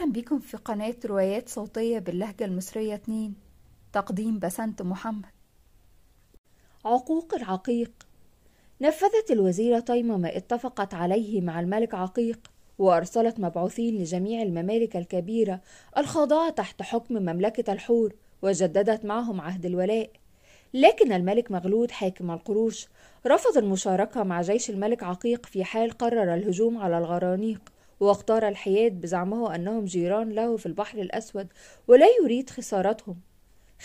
أهلا بكم في قناة روايات صوتية باللهجة المصرية 2 تقديم بسنت محمد عقوق العقيق نفذت الوزيرة طيمة ما اتفقت عليه مع الملك عقيق وأرسلت مبعوثين لجميع الممالك الكبيرة الخاضعة تحت حكم مملكة الحور وجددت معهم عهد الولاء لكن الملك مغلود حاكم القروش رفض المشاركة مع جيش الملك عقيق في حال قرر الهجوم على الغرانيق واختار الحياد بزعمه أنهم جيران له في البحر الأسود ولا يريد خسارتهم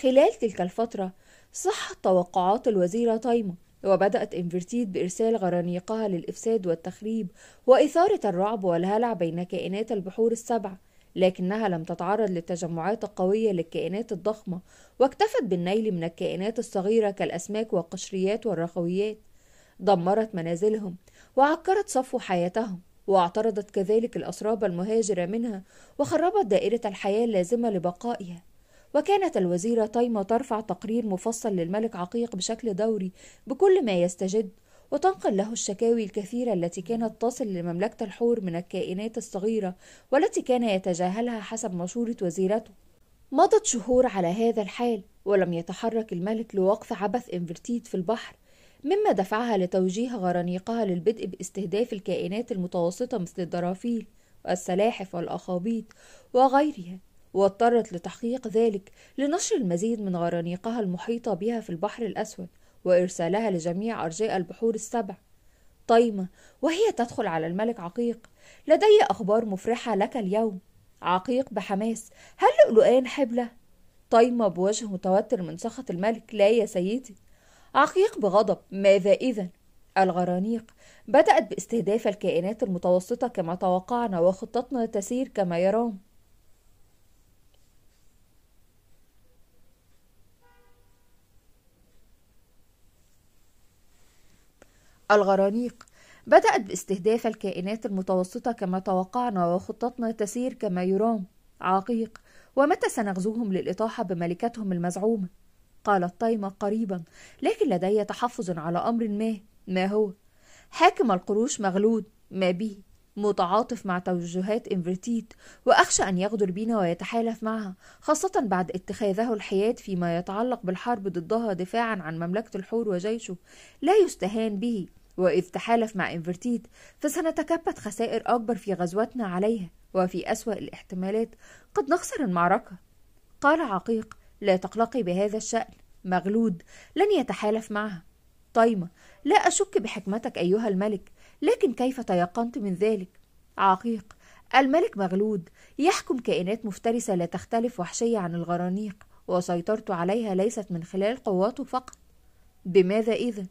خلال تلك الفترة صحت توقعات الوزيرة طايمة وبدأت إنفرتيد بإرسال غرانيقها للإفساد والتخريب وإثارة الرعب والهلع بين كائنات البحور السبعة لكنها لم تتعرض للتجمعات القوية للكائنات الضخمة واكتفت بالنيل من الكائنات الصغيرة كالأسماك والقشريات والرخويات دمرت منازلهم وعكرت صفو حياتهم واعترضت كذلك الأسراب المهاجرة منها وخربت دائرة الحياة اللازمة لبقائها وكانت الوزيرة طيمة ترفع تقرير مفصل للملك عقيق بشكل دوري بكل ما يستجد وتنقل له الشكاوي الكثيرة التي كانت تصل لمملكة الحور من الكائنات الصغيرة والتي كان يتجاهلها حسب مشورة وزيرته مضت شهور على هذا الحال ولم يتحرك الملك لوقف عبث انفرتيد في البحر مما دفعها لتوجيه غرانيقها للبدء باستهداف الكائنات المتوسطة مثل الدرافيل والسلاحف والأخابيط وغيرها واضطرت لتحقيق ذلك لنشر المزيد من غرانيقها المحيطة بها في البحر الأسود وإرسالها لجميع أرجاء البحور السبع طيمة وهي تدخل على الملك عقيق لدي أخبار مفرحة لك اليوم عقيق بحماس هل لؤلؤان حبلة؟ طيمة بوجه متوتر من سخط الملك لا يا سيدي عقيق بغضب ماذا إذا؟ الغرانيق بدأت باستهداف الكائنات المتوسطة كما توقعنا وخطتنا تسير كما يرام الغرانيق بدأت باستهداف الكائنات المتوسطة كما توقعنا وخطتنا تسير كما يرام عقيق ومتى سنغزوهم للإطاحة بملكتهم المزعومة قال الطيمة قريبا لكن لدي تحفظ على أمر ما ما هو حاكم القروش مغلود ما به متعاطف مع توجهات إنفرتيت وأخشى أن يغدر بنا ويتحالف معها خاصة بعد اتخاذه الحياد فيما يتعلق بالحرب ضدها دفاعا عن مملكة الحور وجيشه لا يستهان به وإذ تحالف مع إنفرتيت فسنتكبد خسائر أكبر في غزوتنا عليها وفي أسوأ الاحتمالات قد نخسر المعركة قال عقيق لا تقلقي بهذا الشأن مغلود لن يتحالف معها طيمة لا أشك بحكمتك أيها الملك لكن كيف تيقنت من ذلك عقيق الملك مغلود يحكم كائنات مفترسة لا تختلف وحشية عن الغرانيق وسيطرت عليها ليست من خلال قواته فقط بماذا إذا؟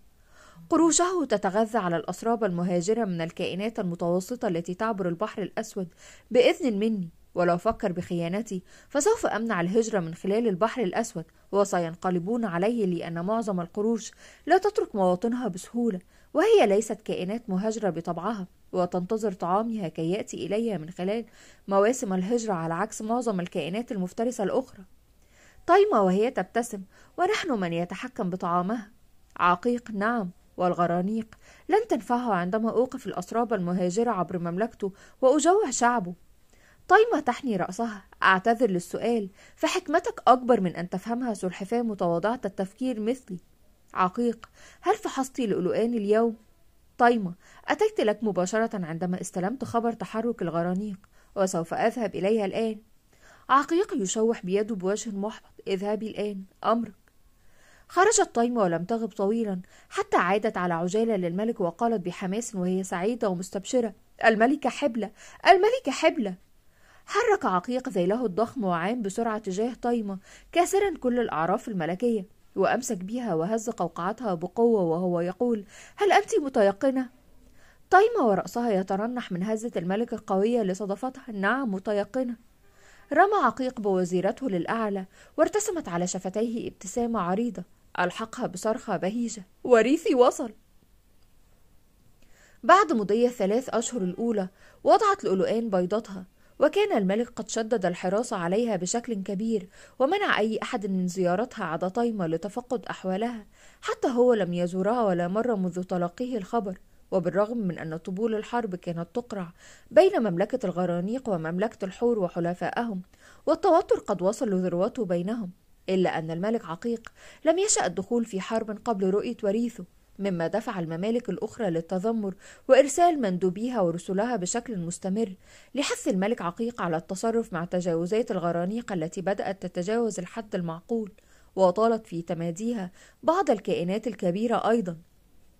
قروشه تتغذى على الأسراب المهاجرة من الكائنات المتوسطة التي تعبر البحر الأسود بإذن مني ولو فكر بخيانتي فسوف أمنع الهجرة من خلال البحر الأسود وسينقلبون عليه لأن معظم القروش لا تترك مواطنها بسهولة وهي ليست كائنات مهاجرة بطبعها وتنتظر طعامها كي يأتي إليها من خلال مواسم الهجرة على عكس معظم الكائنات المفترسة الأخرى طايمة وهي تبتسم ونحن من يتحكم بطعامها عقيق نعم والغرانيق لن تنفعه عندما أوقف الأسراب المهاجرة عبر مملكته وأجوع شعبه طايمة طيب تحني رأسها أعتذر للسؤال فحكمتك أكبر من أن تفهمها سلحفاة متواضعة التفكير مثلي عقيق هل فحصتي لؤلؤان اليوم؟ طايمة أتيت لك مباشرة عندما استلمت خبر تحرك الغرانيق وسوف أذهب إليها الآن عقيق يشوح بيده بوجه محبط اذهبي الآن أمرك خرجت طايمة ولم تغب طويلا حتى عادت على عجالة للملك وقالت بحماس وهي سعيدة ومستبشرة الملكة حبلة الملكة حبلة حرك عقيق ذيله الضخم وعام بسرعة تجاه طايمة كاسرا كل الأعراف الملكية وأمسك بها وهز قوقعتها بقوة وهو يقول هل أنت متيقنة؟ طايمة ورأسها يترنح من هزة الملك القوية لصدفتها نعم متيقنة رمى عقيق بوزيرته للأعلى وارتسمت على شفتيه ابتسامة عريضة ألحقها بصرخة بهيجة وريثي وصل بعد مضي الثلاث أشهر الأولى وضعت لؤلؤان بيضتها وكان الملك قد شدد الحراس عليها بشكل كبير ومنع أي أحد من زيارتها عدا طيمة لتفقد أحوالها حتى هو لم يزورها ولا مرة منذ تلقيه الخبر وبالرغم من أن طبول الحرب كانت تقرع بين مملكة الغرانيق ومملكة الحور وحلفائهم والتوتر قد وصل لذروته بينهم إلا أن الملك عقيق لم يشأ الدخول في حرب قبل رؤية وريثه مما دفع الممالك الأخرى للتذمر وإرسال مندوبيها ورسلها بشكل مستمر لحث الملك عقيق على التصرف مع تجاوزات الغرانيق التي بدأت تتجاوز الحد المعقول وطالت في تماديها بعض الكائنات الكبيرة أيضا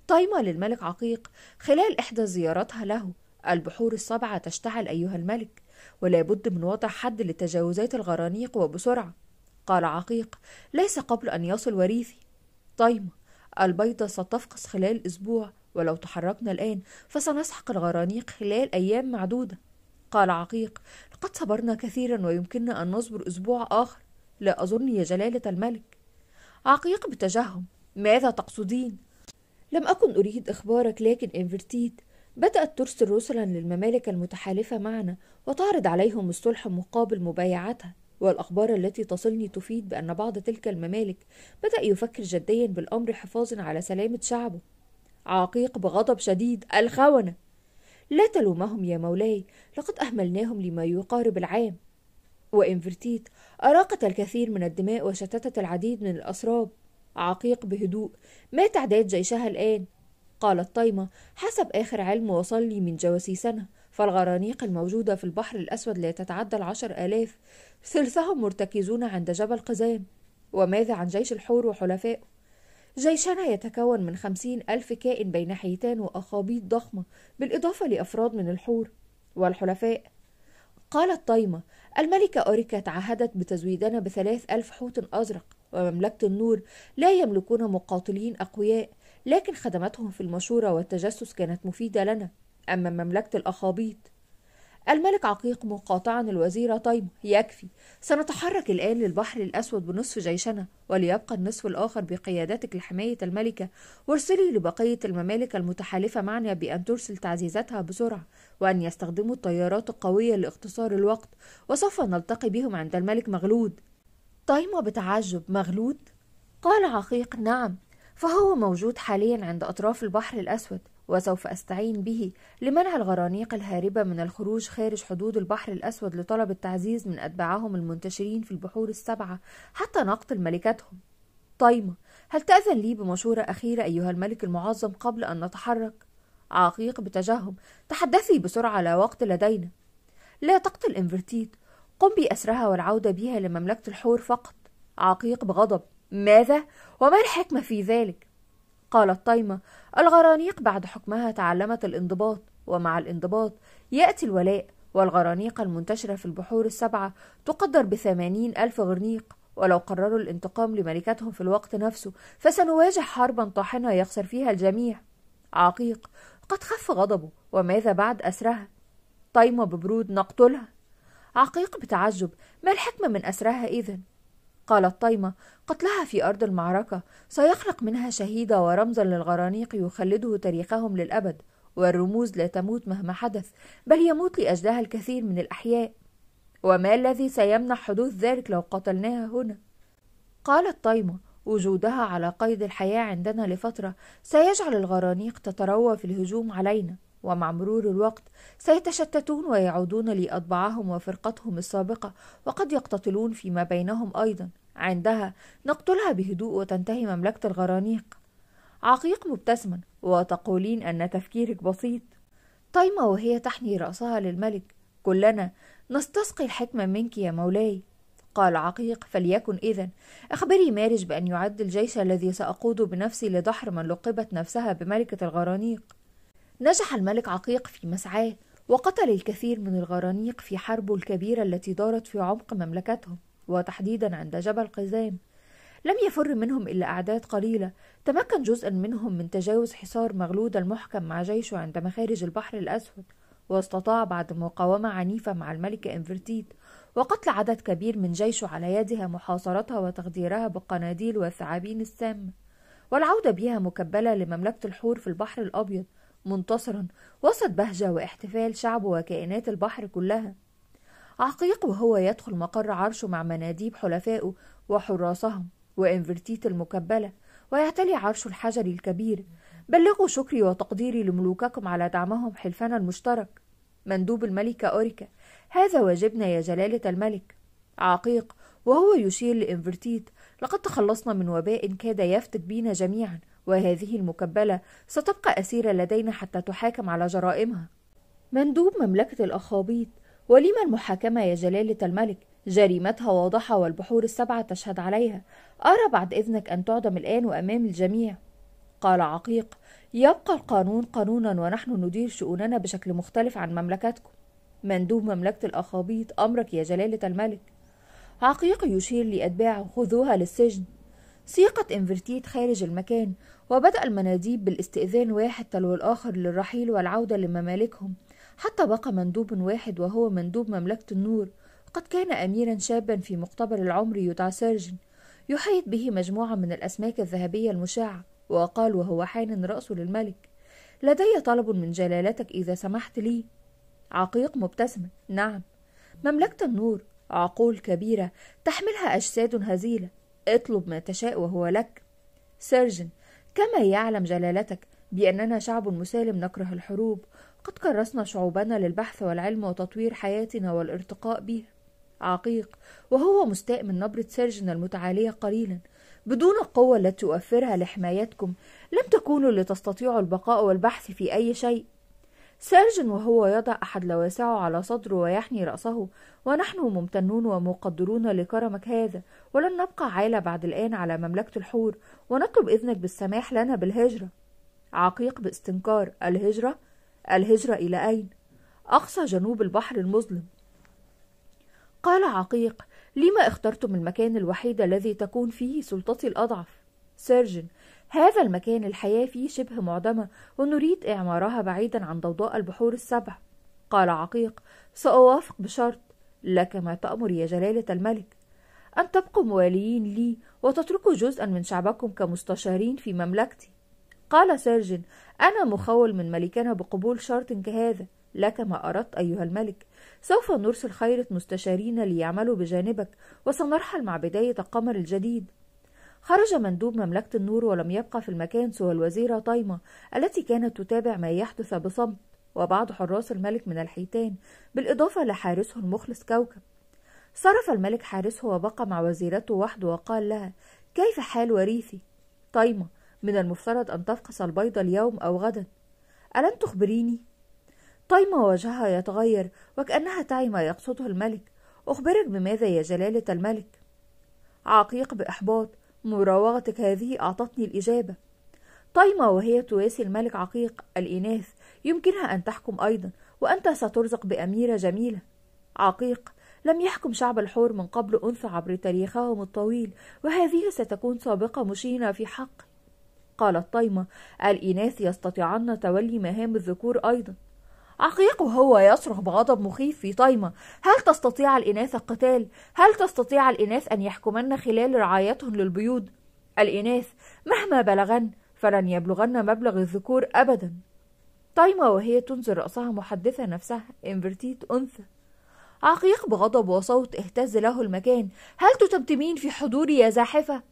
طايمة للملك عقيق خلال إحدى زياراتها له البحور السبعة تشتعل أيها الملك ولا بد من وضع حد لتجاوزات الغرانيق وبسرعة قال عقيق ليس قبل أن يصل وريثي طايمة البيضة ستفقس خلال أسبوع ولو تحركنا الآن فسنسحق الغرانيق خلال أيام معدودة قال عقيق لقد صبرنا كثيرا ويمكننا أن نصبر أسبوع آخر لا أظن يا جلالة الملك عقيق بتجهم ماذا تقصدين؟ لم أكن أريد إخبارك لكن إنفرتيت بدأت ترسل رسلا للممالك المتحالفة معنا وتعرض عليهم الصلح مقابل مبايعتها والأخبار التي تصلني تفيد بأن بعض تلك الممالك بدأ يفكر جديا بالأمر حفاظا على سلامة شعبه عقيق بغضب شديد الخونة لا تلومهم يا مولاي لقد أهملناهم لما يقارب العام وإنفرتيت أراقت الكثير من الدماء وشتتت العديد من الأسراب عقيق بهدوء ما تعداد جيشها الآن قالت طيمة حسب آخر علم وصلي من جواسيسنا فالغرانيق الموجودة في البحر الأسود لا تتعدى العشر آلاف ثلثهم مرتكزون عند جبل قزام وماذا عن جيش الحور وحلفائه جيشنا يتكون من خمسين ألف كائن بين حيتان وأخابيط ضخمة بالإضافة لأفراد من الحور والحلفاء قالت طيمة الملكة أوريكا تعهدت بتزويدنا بثلاث ألف حوت أزرق ومملكة النور لا يملكون مقاتلين أقوياء لكن خدمتهم في المشورة والتجسس كانت مفيدة لنا أما مملكة الأخابيط الملك عقيق مقاطعا الوزيرة طيبة يكفي سنتحرك الآن للبحر الأسود بنصف جيشنا وليبقى النصف الآخر بقيادتك لحماية الملكة وارسلي لبقية الممالك المتحالفة معنا بأن ترسل تعزيزاتها بسرعة وأن يستخدموا الطيارات القوية لاختصار الوقت وسوف نلتقي بهم عند الملك مغلود طيمة بتعجب مغلود؟ قال عقيق نعم فهو موجود حاليا عند أطراف البحر الأسود وسوف أستعين به لمنع الغرانيق الهاربة من الخروج خارج حدود البحر الأسود لطلب التعزيز من أتباعهم المنتشرين في البحور السبعة حتى نقتل ملكتهم طيمة هل تأذن لي بمشورة أخيرة أيها الملك المعظم قبل أن نتحرك؟ عقيق بتجهم تحدثي بسرعة لا وقت لدينا لا تقتل انفرتيت قم بأسرها والعودة بها لمملكة الحور فقط عقيق بغضب ماذا؟ وما الحكمة في ذلك؟ قالت طايمة الغرانيق بعد حكمها تعلمت الانضباط ومع الانضباط يأتي الولاء والغرانيق المنتشرة في البحور السبعة تقدر بثمانين ألف غرنيق ولو قرروا الانتقام لملكتهم في الوقت نفسه فسنواجه حربا طاحنة يخسر فيها الجميع عقيق قد خف غضبه وماذا بعد أسرها طايمة ببرود نقتلها عقيق بتعجب ما الحكمة من أسرها إذن قالت طيمة قتلها في أرض المعركة سيخلق منها شهيدة ورمزا للغرانيق يخلده تاريخهم للأبد والرموز لا تموت مهما حدث بل يموت لأجلها الكثير من الأحياء وما الذي سيمنع حدوث ذلك لو قتلناها هنا قالت طيمة وجودها على قيد الحياة عندنا لفترة سيجعل الغرانيق تتروى في الهجوم علينا ومع مرور الوقت سيتشتتون ويعودون لأطباعهم وفرقتهم السابقة وقد يقتتلون فيما بينهم أيضا عندها نقتلها بهدوء وتنتهي مملكة الغرانيق عقيق مبتسما وتقولين أن تفكيرك بسيط طيمة وهي تحني رأسها للملك كلنا نستسقي الحكمة منك يا مولاي قال عقيق فليكن إذا أخبري مارج بأن يعد الجيش الذي سأقوده بنفسي لدحر من لقبت نفسها بملكة الغرانيق نجح الملك عقيق في مسعاه وقتل الكثير من الغرانيق في حربه الكبيرة التي دارت في عمق مملكتهم وتحديدا عند جبل قزام لم يفر منهم إلا أعداد قليلة تمكن جزءا منهم من تجاوز حصار مغلود المحكم مع جيشه عند مخارج البحر الأسود واستطاع بعد مقاومة عنيفة مع الملكة إنفرتيت وقتل عدد كبير من جيشه على يدها محاصرتها وتخديرها بالقناديل والثعابين السامة والعودة بها مكبلة لمملكة الحور في البحر الأبيض منتصرا وسط بهجة واحتفال شعبه وكائنات البحر كلها عقيق وهو يدخل مقر عرشه مع مناديب حلفائه وحراسهم وإنفرتيت المكبلة ويعتلي عرشه الحجري الكبير بلغوا شكري وتقديري لملوككم على دعمهم حلفنا المشترك مندوب الملكة أوريكا هذا واجبنا يا جلالة الملك عقيق وهو يشير لإنفرتيت لقد تخلصنا من وباء كاد يفتك بينا جميعا وهذه المكبلة ستبقى أسيرة لدينا حتى تحاكم على جرائمها مندوب مملكة الأخابيط ولم المحاكمة يا جلالة الملك جريمتها واضحة والبحور السبعة تشهد عليها أرى بعد إذنك أن تعدم الآن وأمام الجميع قال عقيق يبقى القانون قانونا ونحن ندير شؤوننا بشكل مختلف عن مملكتكم مندوب مملكة الأخابيط أمرك يا جلالة الملك عقيق يشير لأتباعه خذوها للسجن سيقت إنفرتيت خارج المكان وبدأ المناديب بالاستئذان واحد تلو الآخر للرحيل والعودة لممالكهم حتى بقى مندوب واحد وهو مندوب مملكة النور قد كان أميرا شابا في مقتبل العمر يدعى سيرجن يحيط به مجموعة من الأسماك الذهبية المشعة وقال وهو حان رأسه للملك لدي طلب من جلالتك إذا سمحت لي عقيق مبتسمة نعم مملكة النور عقول كبيرة تحملها أجساد هزيلة اطلب ما تشاء وهو لك سيرجن كما يعلم جلالتك بأننا شعب مسالم نكره الحروب قد كرسنا شعوبنا للبحث والعلم وتطوير حياتنا والارتقاء بها عقيق وهو مستاء من نبرة سيرجن المتعالية قليلا بدون القوة التي أوفرها لحمايتكم لم تكونوا لتستطيعوا البقاء والبحث في أي شيء سيرجن وهو يضع أحد لواسعه على صدره ويحني رأسه ونحن ممتنون ومقدرون لكرمك هذا ولن نبقى عالة بعد الآن على مملكة الحور ونطلب إذنك بالسماح لنا بالهجرة عقيق باستنكار الهجرة الهجرة إلى أين؟ أقصى جنوب البحر المظلم قال عقيق لما اخترتم المكان الوحيد الذي تكون فيه سلطتي الأضعف؟ سيرجن هذا المكان الحياة فيه شبه معدمة ونريد إعمارها بعيدا عن ضوضاء البحور السبع قال عقيق سأوافق بشرط لك ما تأمر يا جلالة الملك أن تبقوا مواليين لي وتتركوا جزءا من شعبكم كمستشارين في مملكتي قال سيرجن أنا مخول من ملكنا بقبول شرط كهذا لك ما أردت أيها الملك سوف نرسل خيرة مستشارين ليعملوا بجانبك وسنرحل مع بداية القمر الجديد خرج مندوب مملكة النور ولم يبقى في المكان سوى الوزيرة طايمة التي كانت تتابع ما يحدث بصمت وبعض حراس الملك من الحيتان بالإضافة لحارسه المخلص كوكب صرف الملك حارسه وبقى مع وزيرته وحده وقال لها كيف حال وريثي طايمة من المفترض أن تفقس البيضة اليوم أو غدا ألم تخبريني؟ طايمة وجهها يتغير وكأنها تعي ما يقصده الملك أخبرك بماذا يا جلالة الملك؟ عقيق بإحباط مراوغتك هذه أعطتني الإجابة طيمة وهي تواسي الملك عقيق الإناث يمكنها أن تحكم أيضا وأنت سترزق بأميرة جميلة عقيق لم يحكم شعب الحور من قبل أنثى عبر تاريخهم الطويل وهذه ستكون سابقة مشينة في حق قالت طيمة الإناث يستطيعن تولي مهام الذكور أيضا عقيق وهو يصرخ بغضب مخيف في طايمة هل تستطيع الإناث القتال؟ هل تستطيع الإناث أن يحكمن خلال رعايتهم للبيوض؟ الإناث مهما بلغن فلن يبلغن مبلغ الذكور أبدا طايمة وهي تنزل رأسها محدثة نفسها إنفرتيت أنثى عقيق بغضب وصوت اهتز له المكان هل تتمتمين في حضوري يا زاحفة؟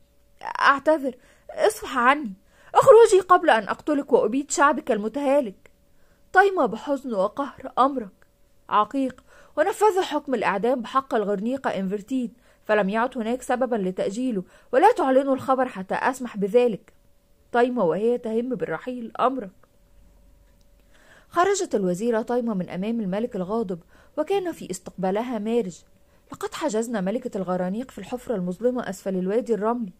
أعتذر اصفح عني اخرجي قبل أن أقتلك وأبيد شعبك المتهالك طايمة بحزن وقهر أمرك عقيق ونفذ حكم الإعدام بحق الغرنيقة إنفرتيد فلم يعد هناك سببا لتأجيله ولا تعلنوا الخبر حتى أسمح بذلك طايمة وهي تهم بالرحيل أمرك خرجت الوزيرة طايمة من أمام الملك الغاضب وكان في استقبالها مارج لقد حجزنا ملكة الغرانيق في الحفرة المظلمة أسفل الوادي الرملي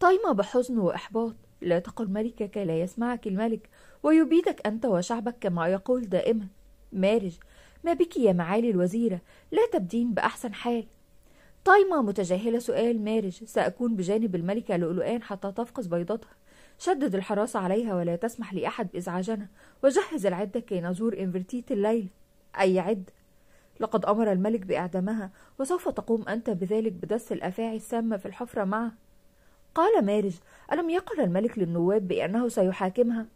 طايمة بحزن وإحباط لا تقل ملكك لا يسمعك الملك ويبيدك أنت وشعبك كما يقول دائما مارج ما بك يا معالي الوزيرة لا تبدين بأحسن حال طايمة متجاهلة سؤال مارج سأكون بجانب الملكة لؤلؤان حتى تفقس بيضتها شدد الحراسة عليها ولا تسمح لأحد بإزعاجنا وجهز العدة كي نزور إنفرتيت الليل أي عدة لقد أمر الملك بإعدامها وسوف تقوم أنت بذلك بدس الأفاعي السامة في الحفرة معه قال مارج ألم يقل الملك للنواب بأنه سيحاكمها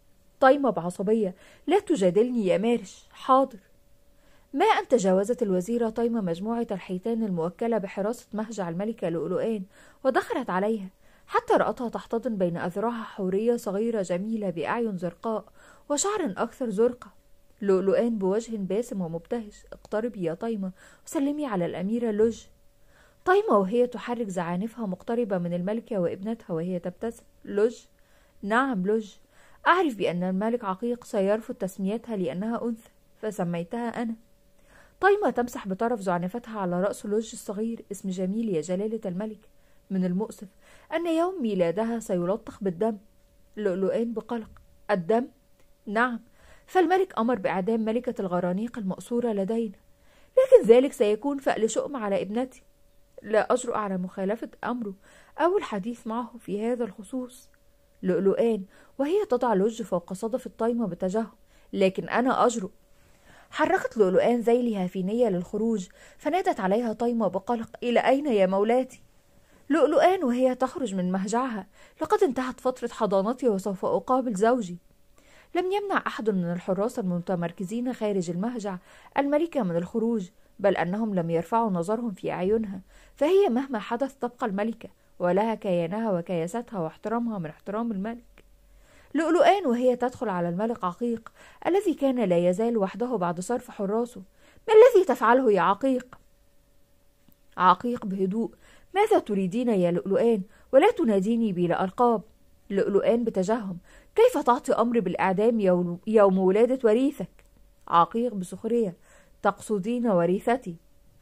طايمة بعصبية لا تجادلني يا مارش حاضر ما أن تجاوزت الوزيرة طايمة مجموعة الحيتان الموكلة بحراسة مهجع الملكة لؤلؤان ودخلت عليها حتى رأتها تحتضن بين أذرعها حورية صغيرة جميلة بأعين زرقاء وشعر أكثر زرقة لؤلؤان بوجه باسم ومبتهج اقتربي يا طايمة وسلمي على الأميرة لوج طايمة وهي تحرك زعانفها مقتربة من الملكة وابنتها وهي تبتسم لوج نعم لوج أعرف بأن الملك عقيق سيرفض تسميتها لأنها أنثى فسميتها أنا طايمة تمسح بطرف زعنفتها على رأس لوج الصغير اسم جميل يا جلالة الملك من المؤسف أن يوم ميلادها سيلطخ بالدم لؤلؤين بقلق الدم؟ نعم فالملك أمر بإعدام ملكة الغرانيق المأسورة لدينا لكن ذلك سيكون فأل شؤم على ابنتي لا أجرؤ على مخالفة أمره أو الحديث معه في هذا الخصوص لؤلؤان وهي تضع لج فوق صدف الطايمة بتجهم لكن أنا أجرؤ حركت لؤلؤان ذيلها في نية للخروج فنادت عليها طايمة بقلق إلى أين يا مولاتي؟ لؤلؤان وهي تخرج من مهجعها لقد انتهت فترة حضانتي وسوف أقابل زوجي لم يمنع أحد من الحراس المتمركزين خارج المهجع الملكة من الخروج بل أنهم لم يرفعوا نظرهم في أعينها فهي مهما حدث تبقى الملكة ولها كيانها وكياستها واحترامها من احترام الملك لؤلؤان وهي تدخل على الملك عقيق الذي كان لا يزال وحده بعد صرف حراسه ما الذي تفعله يا عقيق عقيق بهدوء ماذا تريدين يا لؤلؤان ولا تناديني بلا ألقاب لؤلؤان بتجهم كيف تعطي أمر بالإعدام يوم, يوم ولادة وريثك عقيق بسخرية تقصدين وريثتي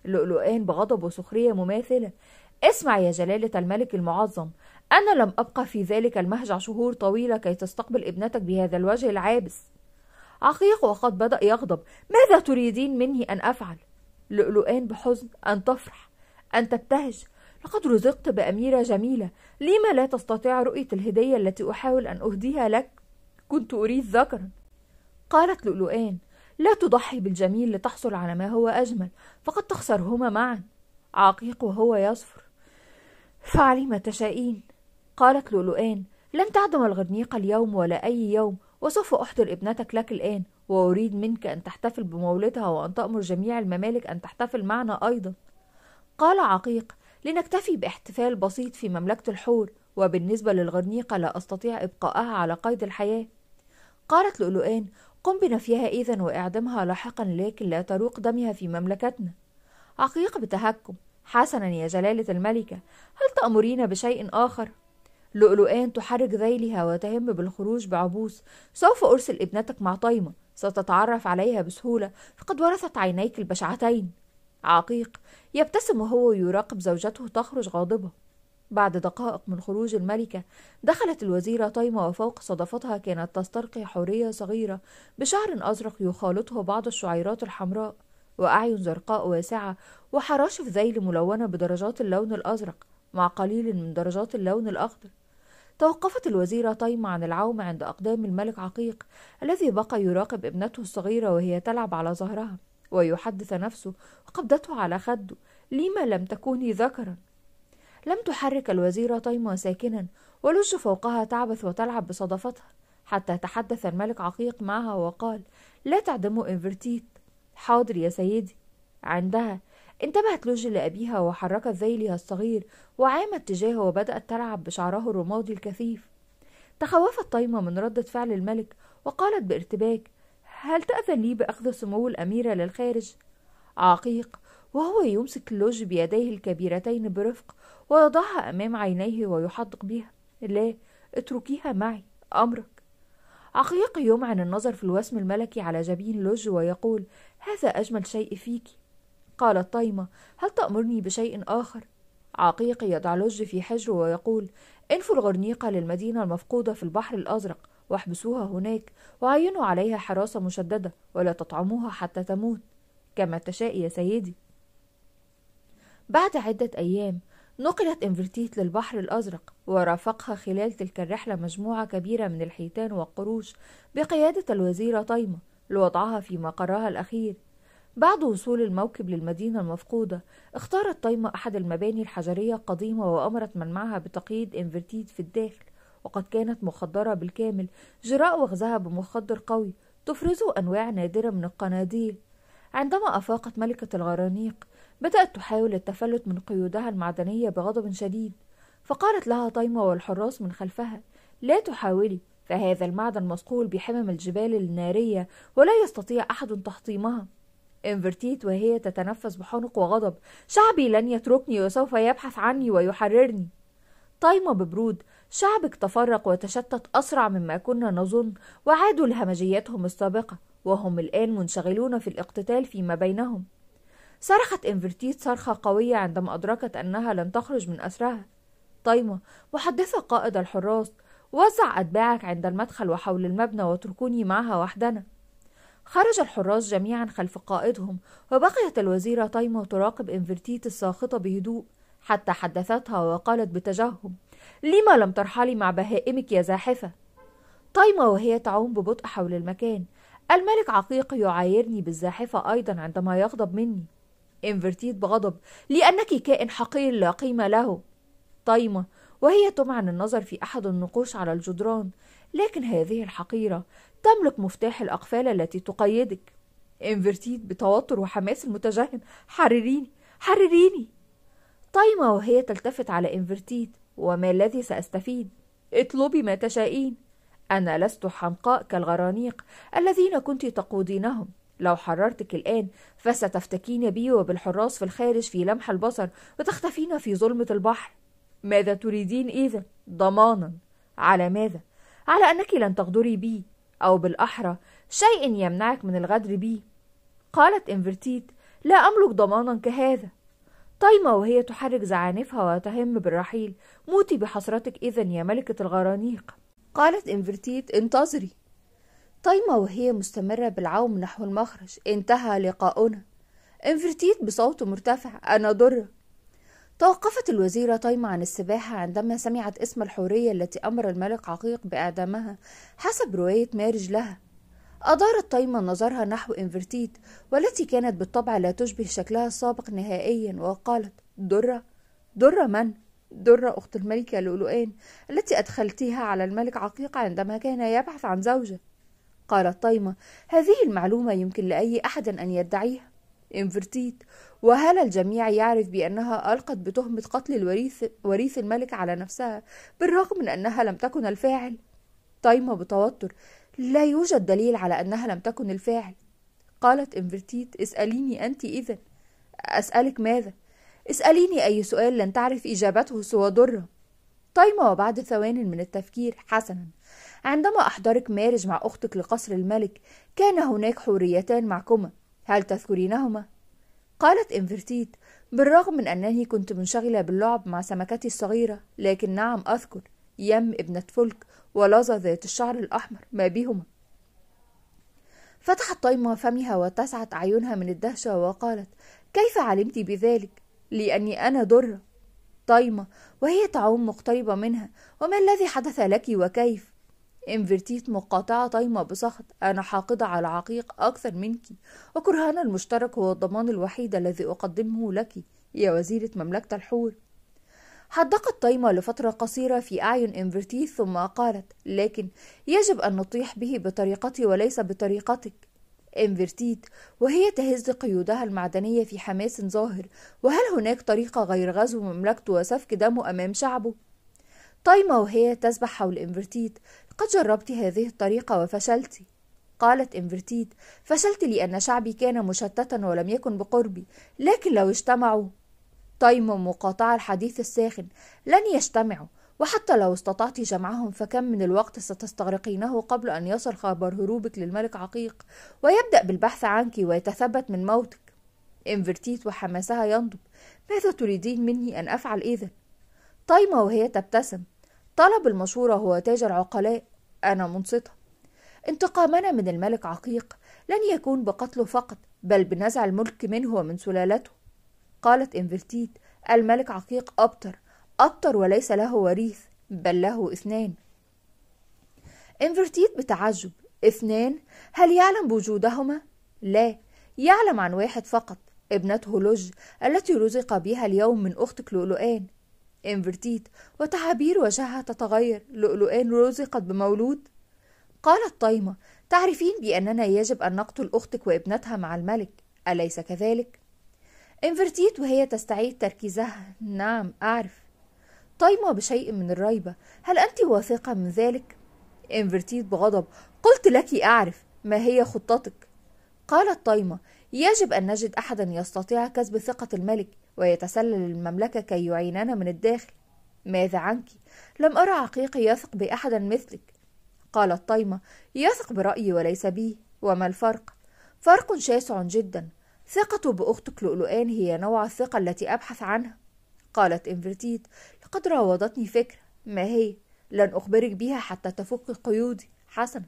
لؤلؤان بغضب وسخرية مماثلة اسمع يا جلالة الملك المعظم أنا لم أبقى في ذلك المهجع شهور طويلة كي تستقبل ابنتك بهذا الوجه العابس عقيق وقد بدأ يغضب ماذا تريدين مني أن أفعل؟ لؤلؤان بحزن أن تفرح أن تبتهج لقد رزقت بأميرة جميلة لما لا تستطيع رؤية الهدية التي أحاول أن أهديها لك كنت أريد ذكرا قالت لؤلؤان لا تضحي بالجميل لتحصل على ما هو أجمل فقد تخسرهما معا عقيق وهو يصفر فعلي ما تشائين قالت لؤلؤان لن تعدم الغرنيق اليوم ولا أي يوم وسوف أحضر ابنتك لك الآن وأريد منك أن تحتفل بمولدها وأن تأمر جميع الممالك أن تحتفل معنا أيضا قال عقيق لنكتفي باحتفال بسيط في مملكة الحور وبالنسبة للغرنيقة لا أستطيع إبقائها على قيد الحياة قالت لؤلؤان قم بنفيها إذا وإعدمها لاحقا لكن لا تروق دمها في مملكتنا عقيق بتهكم حسنا يا جلالة الملكة هل تأمرين بشيء آخر؟ لؤلؤان تحرك ذيلها وتهم بالخروج بعبوس سوف أرسل ابنتك مع طيمة ستتعرف عليها بسهولة فقد ورثت عينيك البشعتين عقيق يبتسم وهو يراقب زوجته تخرج غاضبة بعد دقائق من خروج الملكة دخلت الوزيرة طيمة وفوق صدفتها كانت تسترقي حورية صغيرة بشعر أزرق يخالطه بعض الشعيرات الحمراء وأعين زرقاء واسعة وحراشف ذيل ملونة بدرجات اللون الأزرق مع قليل من درجات اللون الأخضر توقفت الوزيرة طيمة عن العوم عند أقدام الملك عقيق الذي بقى يراقب ابنته الصغيرة وهي تلعب على ظهرها ويحدث نفسه وقبضته على خده لما لم تكوني ذكرا لم تحرك الوزيرة طيمة ساكنا ولج فوقها تعبث وتلعب بصدفتها حتى تحدث الملك عقيق معها وقال لا تعدموا انفرتيت حاضر يا سيدي عندها انتبهت لوجي لأبيها وحركت ذيلها الصغير وعامت تجاهه وبدأت تلعب بشعره الرمادي الكثيف تخوفت طايمة من ردة فعل الملك وقالت بارتباك هل تأذن لي بأخذ سمو الأميرة للخارج؟ عقيق وهو يمسك لوج بيديه الكبيرتين برفق ويضعها أمام عينيه ويحدق بها لا اتركيها معي أمرك عقيق يمعن النظر في الوسم الملكي على جبين لوج ويقول هذا أجمل شيء فيك قالت طيمة هل تأمرني بشيء آخر؟ عقيق يضع لوج في حجره ويقول انفوا الغرنيقة للمدينة المفقودة في البحر الأزرق واحبسوها هناك وعينوا عليها حراسة مشددة ولا تطعموها حتى تموت كما تشاء يا سيدي بعد عدة أيام نقلت إنفرتيت للبحر الأزرق ورافقها خلال تلك الرحلة مجموعة كبيرة من الحيتان والقروش بقيادة الوزيرة طيمة لوضعها في مقرها الأخير بعد وصول الموكب للمدينة المفقودة اختارت طيمة أحد المباني الحجرية القديمة وأمرت من معها بتقييد إنفرتيت في الداخل وقد كانت مخدرة بالكامل جراء وغزها بمخدر قوي تفرزه أنواع نادرة من القناديل عندما أفاقت ملكة الغرانيق بدأت تحاول التفلت من قيودها المعدنية بغضب شديد فقالت لها طايمة والحراس من خلفها لا تحاولي فهذا المعدن مصقول بحمم الجبال النارية ولا يستطيع أحد تحطيمها انفرتيت وهي تتنفس بحنق وغضب شعبي لن يتركني وسوف يبحث عني ويحررني طايمة ببرود شعبك تفرق وتشتت أسرع مما كنا نظن وعادوا لهمجياتهم السابقة وهم الآن منشغلون في الاقتتال فيما بينهم صرخت إنفرتيت صرخة قوية عندما أدركت أنها لن تخرج من أسرها طايمة محدثة قائد الحراس وزع أتباعك عند المدخل وحول المبنى واتركوني معها وحدنا خرج الحراس جميعا خلف قائدهم وبقيت الوزيرة طايمة تراقب إنفرتيت الساخطة بهدوء حتى حدثتها وقالت بتجهم لما لم ترحلي مع بهائمك يا زاحفة طايمة وهي تعوم ببطء حول المكان الملك عقيق يعايرني بالزاحفة أيضا عندما يغضب مني انفرتيت بغضب لأنك كائن حقير لا قيمة له طايمة وهي تمعن النظر في أحد النقوش على الجدران لكن هذه الحقيرة تملك مفتاح الأقفال التي تقيدك انفرتيت بتوتر وحماس المتجهم حرريني حرريني طايمة وهي تلتفت على انفرتيت وما الذي سأستفيد اطلبي ما تشائين أنا لست حمقاء كالغرانيق الذين كنت تقودينهم لو حررتك الآن فستفتكين بي وبالحراس في الخارج في لمح البصر وتختفين في ظلمة البحر ماذا تريدين إذا؟ ضمانا على ماذا؟ على أنك لن تغدري بي أو بالأحرى شيء يمنعك من الغدر بي قالت إنفرتيت لا أملك ضمانا كهذا طيمة وهي تحرك زعانفها وتهم بالرحيل موتي بحسرتك إذا يا ملكة الغرانيق قالت إنفرتيت انتظري طايمة وهي مستمرة بالعوم نحو المخرج انتهى لقاؤنا انفرتيت بصوت مرتفع أنا درة توقفت الوزيرة طايمة عن السباحة عندما سمعت اسم الحورية التي أمر الملك عقيق بإعدامها حسب رواية مارج لها أدارت طايمة نظرها نحو إنفرتيت والتي كانت بالطبع لا تشبه شكلها السابق نهائيا وقالت درة درة من؟ درة أخت الملكة لؤلؤان التي أدخلتيها على الملك عقيق عندما كان يبحث عن زوجة قالت طيمة هذه المعلومة يمكن لأي أحد أن يدعيها إنفرتيت وهل الجميع يعرف بأنها ألقت بتهمة قتل الوريث وريث الملك على نفسها بالرغم من أنها لم تكن الفاعل طايمة بتوتر لا يوجد دليل على أنها لم تكن الفاعل قالت إنفرتيت اسأليني أنت إذا أسألك ماذا؟ اسأليني أي سؤال لن تعرف إجابته سوى ضرة طايمة وبعد ثوان من التفكير حسنا عندما أحضرك مارج مع أختك لقصر الملك كان هناك حوريتان معكما هل تذكرينهما؟ قالت إنفرتيت بالرغم من أنني كنت منشغلة باللعب مع سمكتي الصغيرة لكن نعم أذكر يم ابنة فلك ولظى ذات الشعر الأحمر ما بهما فتحت طيمة فمها واتسعت أعينها من الدهشة وقالت كيف علمت بذلك؟ لأني أنا درة طيمة وهي تعوم مقتربة منها وما الذي حدث لك وكيف؟ انفرتيت مقاطعة طايمة بسخط أنا حاقدة على عقيق أكثر منك وكرهنا المشترك هو الضمان الوحيد الذي أقدمه لك يا وزيرة مملكة الحور حدقت طايمة لفترة قصيرة في أعين إنفرتيث ثم قالت لكن يجب أن نطيح به بطريقتي وليس بطريقتك إنفرتيت وهي تهز قيودها المعدنية في حماس ظاهر وهل هناك طريقة غير غزو مملكته وسفك دمه أمام شعبه؟ طايمة وهي تسبح حول إنفرتيت قد جربت هذه الطريقة وفشلت قالت إنفرتيد فشلت لأن شعبي كان مشتتا ولم يكن بقربي لكن لو اجتمعوا طيم مقاطعة الحديث الساخن لن يجتمعوا وحتى لو استطعت جمعهم فكم من الوقت ستستغرقينه قبل أن يصل خبر هروبك للملك عقيق ويبدأ بالبحث عنك ويتثبت من موتك إنفرتيت وحماسها ينضب ماذا تريدين مني أن أفعل إذا؟ طايمة وهي تبتسم طلب المشورة هو تاج العقلاء أنا منصتة انتقامنا من الملك عقيق لن يكون بقتله فقط بل بنزع الملك منه ومن سلالته قالت انفرتيت الملك عقيق أبتر أبتر وليس له وريث بل له اثنان انفرتيت بتعجب اثنان هل يعلم بوجودهما لا يعلم عن واحد فقط ابنته لوج التي رزق بها اليوم من أخت كلؤلؤان إنفرتيت وتعابير وجهها تتغير لؤلؤان رزقت بمولود قالت طيمة تعرفين بأننا يجب أن نقتل أختك وابنتها مع الملك أليس كذلك؟ إنفرتيت وهي تستعيد تركيزها نعم أعرف طايمة بشيء من الريبة هل أنت واثقة من ذلك؟ إنفرتيت بغضب قلت لك أعرف ما هي خطتك قالت طايمة يجب أن نجد أحدا يستطيع كسب ثقة الملك ويتسلل المملكة كي يعيننا من الداخل ماذا عنك؟ لم أرى عقيقي يثق بأحدا مثلك قالت طيمة يثق برأيي وليس بي وما الفرق؟ فرق شاسع جدا ثقته بأختك لؤلؤان هي نوع الثقة التي أبحث عنها قالت إنفرتيت لقد راودتني فكرة ما هي؟ لن أخبرك بها حتى تفك قيودي حسنا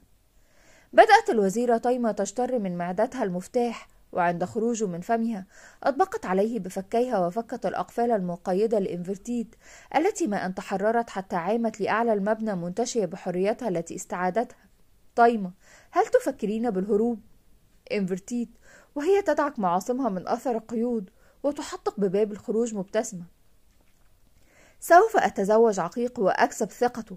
بدأت الوزيرة طيمة تشتر من معدتها المفتاح وعند خروجه من فمها أطبقت عليه بفكيها وفكت الأقفال المقيدة الإنفرتيد التي ما أن تحررت حتى عامت لأعلى المبنى منتشية بحريتها التي استعادتها طايمة هل تفكرين بالهروب؟ إنفرتيد وهي تدعك معاصمها من أثر القيود وتحطق بباب الخروج مبتسمة سوف أتزوج عقيق وأكسب ثقته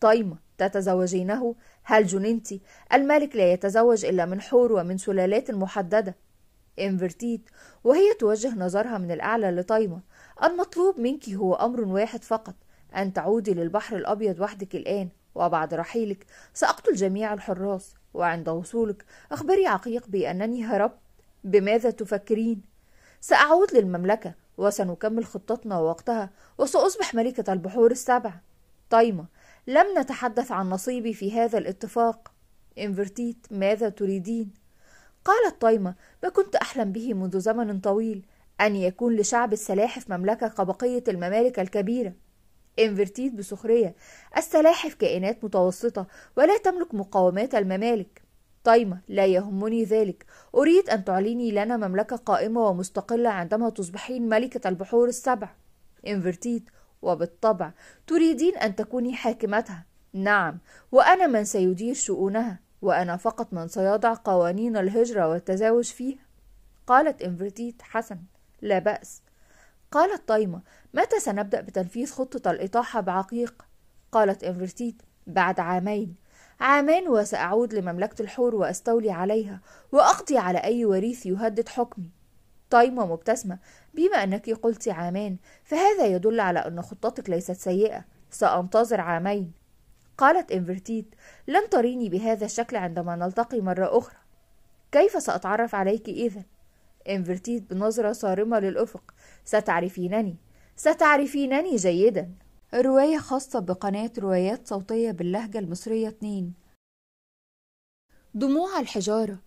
طايمة تتزوجينه هل جننت الملك لا يتزوج إلا من حور ومن سلالات محددة انفرتيت وهي توجه نظرها من الأعلى لطيمة المطلوب منك هو أمر واحد فقط أن تعودي للبحر الأبيض وحدك الآن وبعد رحيلك سأقتل جميع الحراس وعند وصولك أخبري عقيق بأنني هربت بماذا تفكرين؟ سأعود للمملكة وسنكمل خطتنا وقتها وسأصبح ملكة البحور السبع طايمة لم نتحدث عن نصيبي في هذا الاتفاق انفرتيت ماذا تريدين قالت طيمة ما كنت أحلم به منذ زمن طويل أن يكون لشعب السلاحف مملكة كبقية الممالك الكبيرة انفرتيت بسخرية السلاحف كائنات متوسطة ولا تملك مقاومات الممالك طيمة لا يهمني ذلك أريد أن تعلني لنا مملكة قائمة ومستقلة عندما تصبحين ملكة البحور السبع انفرتيت وبالطبع تريدين أن تكوني حاكمتها نعم وأنا من سيدير شؤونها وأنا فقط من سيضع قوانين الهجرة والتزاوج فيها قالت إنفرتيت حسن لا بأس قالت طايمة متى سنبدأ بتنفيذ خطة الإطاحة بعقيق؟ قالت إنفرتيت بعد عامين عامان وسأعود لمملكة الحور وأستولي عليها وأقضي على أي وريث يهدد حكمي طايمة مبتسمة بما أنك قلت عامان فهذا يدل على أن خطتك ليست سيئة سأنتظر عامين قالت إنفرتيت لن تريني بهذا الشكل عندما نلتقي مرة أخرى كيف سأتعرف عليك إذا؟ إنفرتيت بنظرة صارمة للأفق ستعرفينني ستعرفينني جيدا رواية خاصة بقناة روايات صوتية باللهجة المصرية 2 دموع الحجارة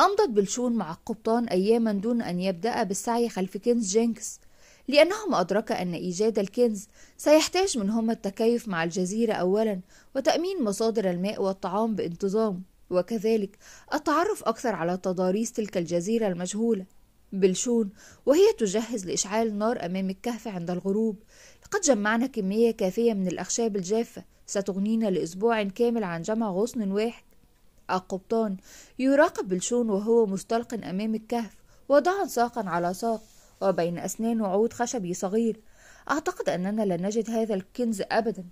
أمضت بلشون مع القبطان أياما دون أن يبدأ بالسعي خلف كنز جينكس لأنهم أدرك أن إيجاد الكنز سيحتاج منهم التكيف مع الجزيرة أولا وتأمين مصادر الماء والطعام بانتظام وكذلك التعرف أكثر على تضاريس تلك الجزيرة المجهولة بلشون وهي تجهز لإشعال النار أمام الكهف عند الغروب لقد جمعنا كمية كافية من الأخشاب الجافة ستغنينا لأسبوع كامل عن جمع غصن واحد القبطان يراقب بلشون وهو مستلق أمام الكهف وضعا ساقا على ساق وبين أسنان وعود خشبي صغير أعتقد أننا لن نجد هذا الكنز أبدا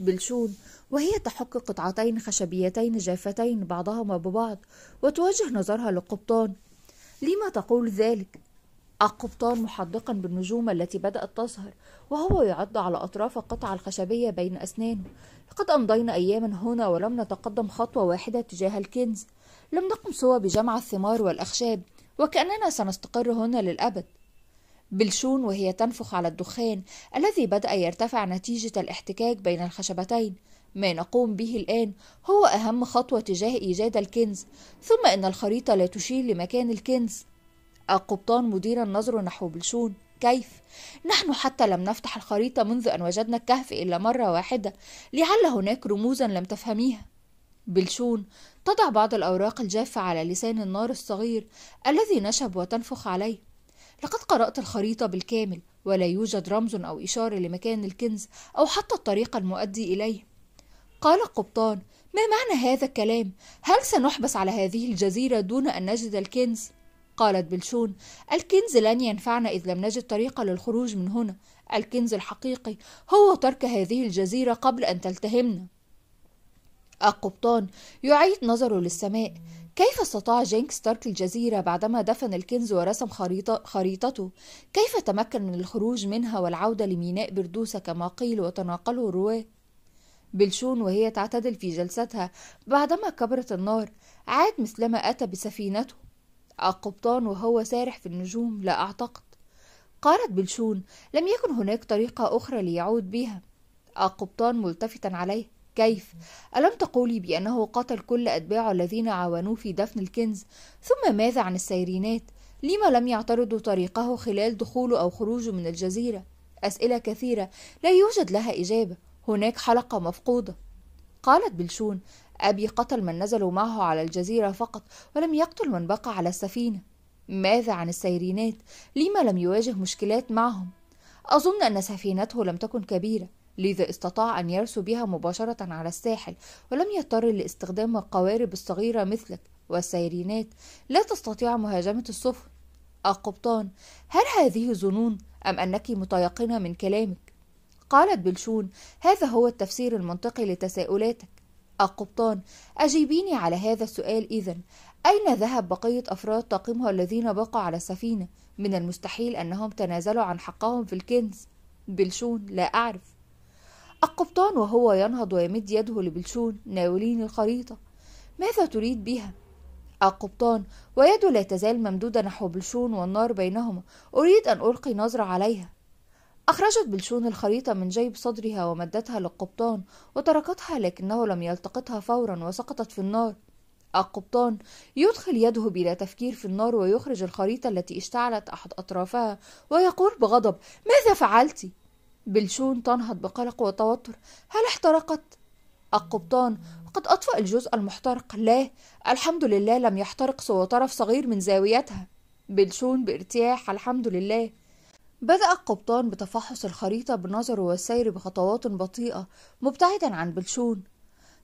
بلشون وهي تحك قطعتين خشبيتين جافتين بعضهما ببعض وتوجه نظرها للقبطان لما تقول ذلك القبطان محدقا بالنجوم التي بدأت تظهر وهو يعد على أطراف القطعة الخشبية بين أسنانه لقد أمضينا أياما هنا ولم نتقدم خطوة واحدة تجاه الكنز لم نقم سوى بجمع الثمار والأخشاب وكأننا سنستقر هنا للأبد بلشون وهي تنفخ على الدخان الذي بدأ يرتفع نتيجة الاحتكاك بين الخشبتين ما نقوم به الآن هو أهم خطوة تجاه إيجاد الكنز ثم إن الخريطة لا تشير لمكان الكنز القبطان مديرا نظر نحو بلشون كيف؟ نحن حتى لم نفتح الخريطة منذ أن وجدنا الكهف إلا مرة واحدة لعل هناك رموزا لم تفهميها بلشون تضع بعض الأوراق الجافة على لسان النار الصغير الذي نشب وتنفخ عليه لقد قرأت الخريطة بالكامل ولا يوجد رمز أو إشارة لمكان الكنز أو حتى الطريق المؤدي إليه قال القبطان ما معنى هذا الكلام؟ هل سنحبس على هذه الجزيرة دون أن نجد الكنز؟ قالت بلشون الكنز لن ينفعنا إذ لم نجد طريقة للخروج من هنا الكنز الحقيقي هو ترك هذه الجزيرة قبل أن تلتهمنا القبطان يعيد نظره للسماء كيف استطاع جينكس ترك الجزيرة بعدما دفن الكنز ورسم خريطة خريطته؟ كيف تمكن من الخروج منها والعودة لميناء بردوسة كما قيل وتناقله الرواة؟ بلشون وهي تعتدل في جلستها بعدما كبرت النار عاد مثلما أتى بسفينته القبطان وهو سارح في النجوم لا أعتقد قالت بلشون لم يكن هناك طريقة أخرى ليعود بها القبطان ملتفتا عليه كيف ألم تقولي بأنه قتل كل أتباعه الذين عاونوه في دفن الكنز ثم ماذا عن السيرينات لما لم يعترضوا طريقه خلال دخوله أو خروجه من الجزيرة أسئلة كثيرة لا يوجد لها إجابة هناك حلقة مفقودة قالت بلشون أبي قتل من نزلوا معه على الجزيرة فقط ولم يقتل من بقى على السفينة ماذا عن السيرينات؟ لما لم يواجه مشكلات معهم؟ أظن أن سفينته لم تكن كبيرة لذا استطاع أن يرسو بها مباشرة على الساحل ولم يضطر لاستخدام القوارب الصغيرة مثلك والسيرينات لا تستطيع مهاجمة السفن القبطان هل هذه ظنون أم أنك متيقنة من كلامك؟ قالت بلشون هذا هو التفسير المنطقي لتساؤلاتك القبطان أجيبيني على هذا السؤال إذا أين ذهب بقية أفراد طاقمها الذين بقوا على السفينة؟ من المستحيل أنهم تنازلوا عن حقهم في الكنز بلشون لا أعرف القبطان وهو ينهض ويمد يده لبلشون ناولين الخريطة ماذا تريد بها؟ القبطان ويده لا تزال ممدودة نحو بلشون والنار بينهما أريد أن ألقي نظرة عليها أخرجت بلشون الخريطة من جيب صدرها ومدتها للقبطان وتركتها لكنه لم يلتقطها فورا وسقطت في النار القبطان يدخل يده بلا تفكير في النار ويخرج الخريطة التي اشتعلت أحد أطرافها ويقول بغضب ماذا فعلت؟ بلشون تنهض بقلق وتوتر هل احترقت؟ القبطان قد أطفأ الجزء المحترق لا الحمد لله لم يحترق سوى طرف صغير من زاويتها بلشون بارتياح الحمد لله بدأ القبطان بتفحص الخريطة بنظره والسير بخطوات بطيئة مبتعدا عن بلشون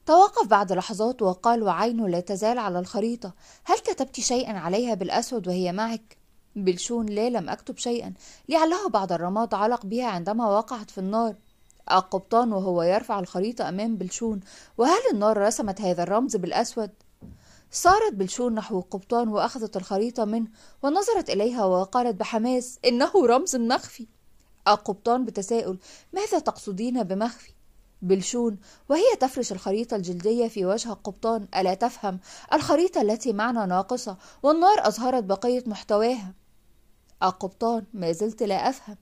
توقف بعد لحظات وقال وعينه لا تزال على الخريطة هل كتبت شيئا عليها بالأسود وهي معك؟ بلشون لا لم أكتب شيئا لعله بعض الرماد علق بها عندما وقعت في النار القبطان وهو يرفع الخريطة أمام بلشون وهل النار رسمت هذا الرمز بالأسود؟ سارت بلشون نحو القبطان وأخذت الخريطة منه ونظرت إليها وقالت بحماس إنه رمز مخفي القبطان بتساؤل ماذا تقصدين بمخفي؟ بلشون وهي تفرش الخريطة الجلدية في وجه القبطان ألا تفهم الخريطة التي معنا ناقصة والنار أظهرت بقية محتواها القبطان ما زلت لا أفهم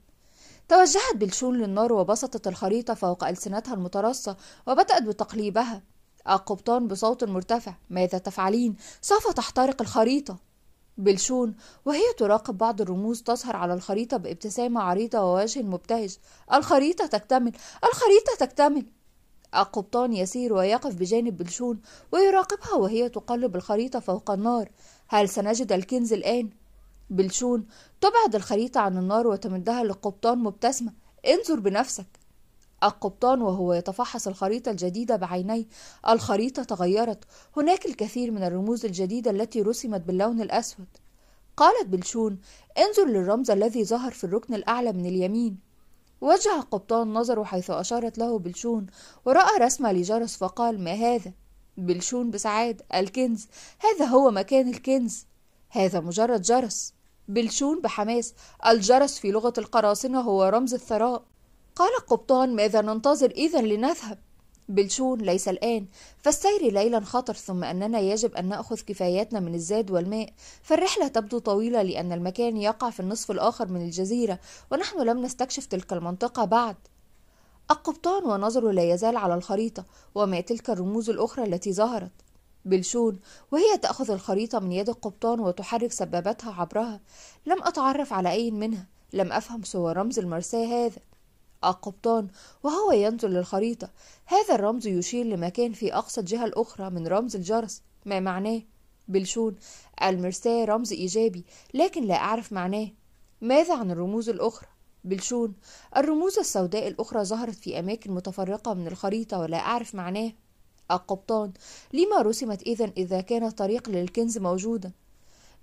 توجهت بلشون للنار وبسطت الخريطة فوق ألسنتها المترصة وبدأت بتقليبها القبطان بصوت مرتفع ماذا تفعلين سوف تحترق الخريطة بلشون وهي تراقب بعض الرموز تظهر على الخريطة بابتسامة عريضة ووجه مبتهج الخريطة تكتمل الخريطة تكتمل القبطان يسير ويقف بجانب بلشون ويراقبها وهي تقلب الخريطة فوق النار هل سنجد الكنز الآن؟ بلشون تبعد الخريطة عن النار وتمدها للقبطان مبتسمة انظر بنفسك القبطان وهو يتفحص الخريطة الجديدة بعينيه الخريطة تغيرت هناك الكثير من الرموز الجديدة التي رسمت باللون الأسود قالت بلشون انظر للرمز الذي ظهر في الركن الأعلى من اليمين وجه القبطان نظره حيث أشارت له بلشون ورأى رسمة لجرس فقال ما هذا؟ بلشون بسعادة الكنز هذا هو مكان الكنز هذا مجرد جرس بلشون بحماس الجرس في لغة القراصنة هو رمز الثراء قال القبطان ماذا ننتظر إذا لنذهب بلشون ليس الآن فالسير ليلا خطر ثم أننا يجب أن نأخذ كفاياتنا من الزاد والماء فالرحلة تبدو طويلة لأن المكان يقع في النصف الآخر من الجزيرة ونحن لم نستكشف تلك المنطقة بعد القبطان ونظره لا يزال على الخريطة وما تلك الرموز الأخرى التي ظهرت بلشون وهي تأخذ الخريطة من يد القبطان وتحرك سبابتها عبرها لم أتعرف على أي منها لم أفهم سوى رمز المرساة هذا القبطان وهو ينظر للخريطة هذا الرمز يشير لمكان في أقصى الجهة الأخرى من رمز الجرس ما معناه؟ بلشون المرساة رمز إيجابي لكن لا أعرف معناه ماذا عن الرموز الأخرى؟ بلشون الرموز السوداء الأخرى ظهرت في أماكن متفرقة من الخريطة ولا أعرف معناه القبطان لما رسمت إذا إذا كان الطريق للكنز موجودا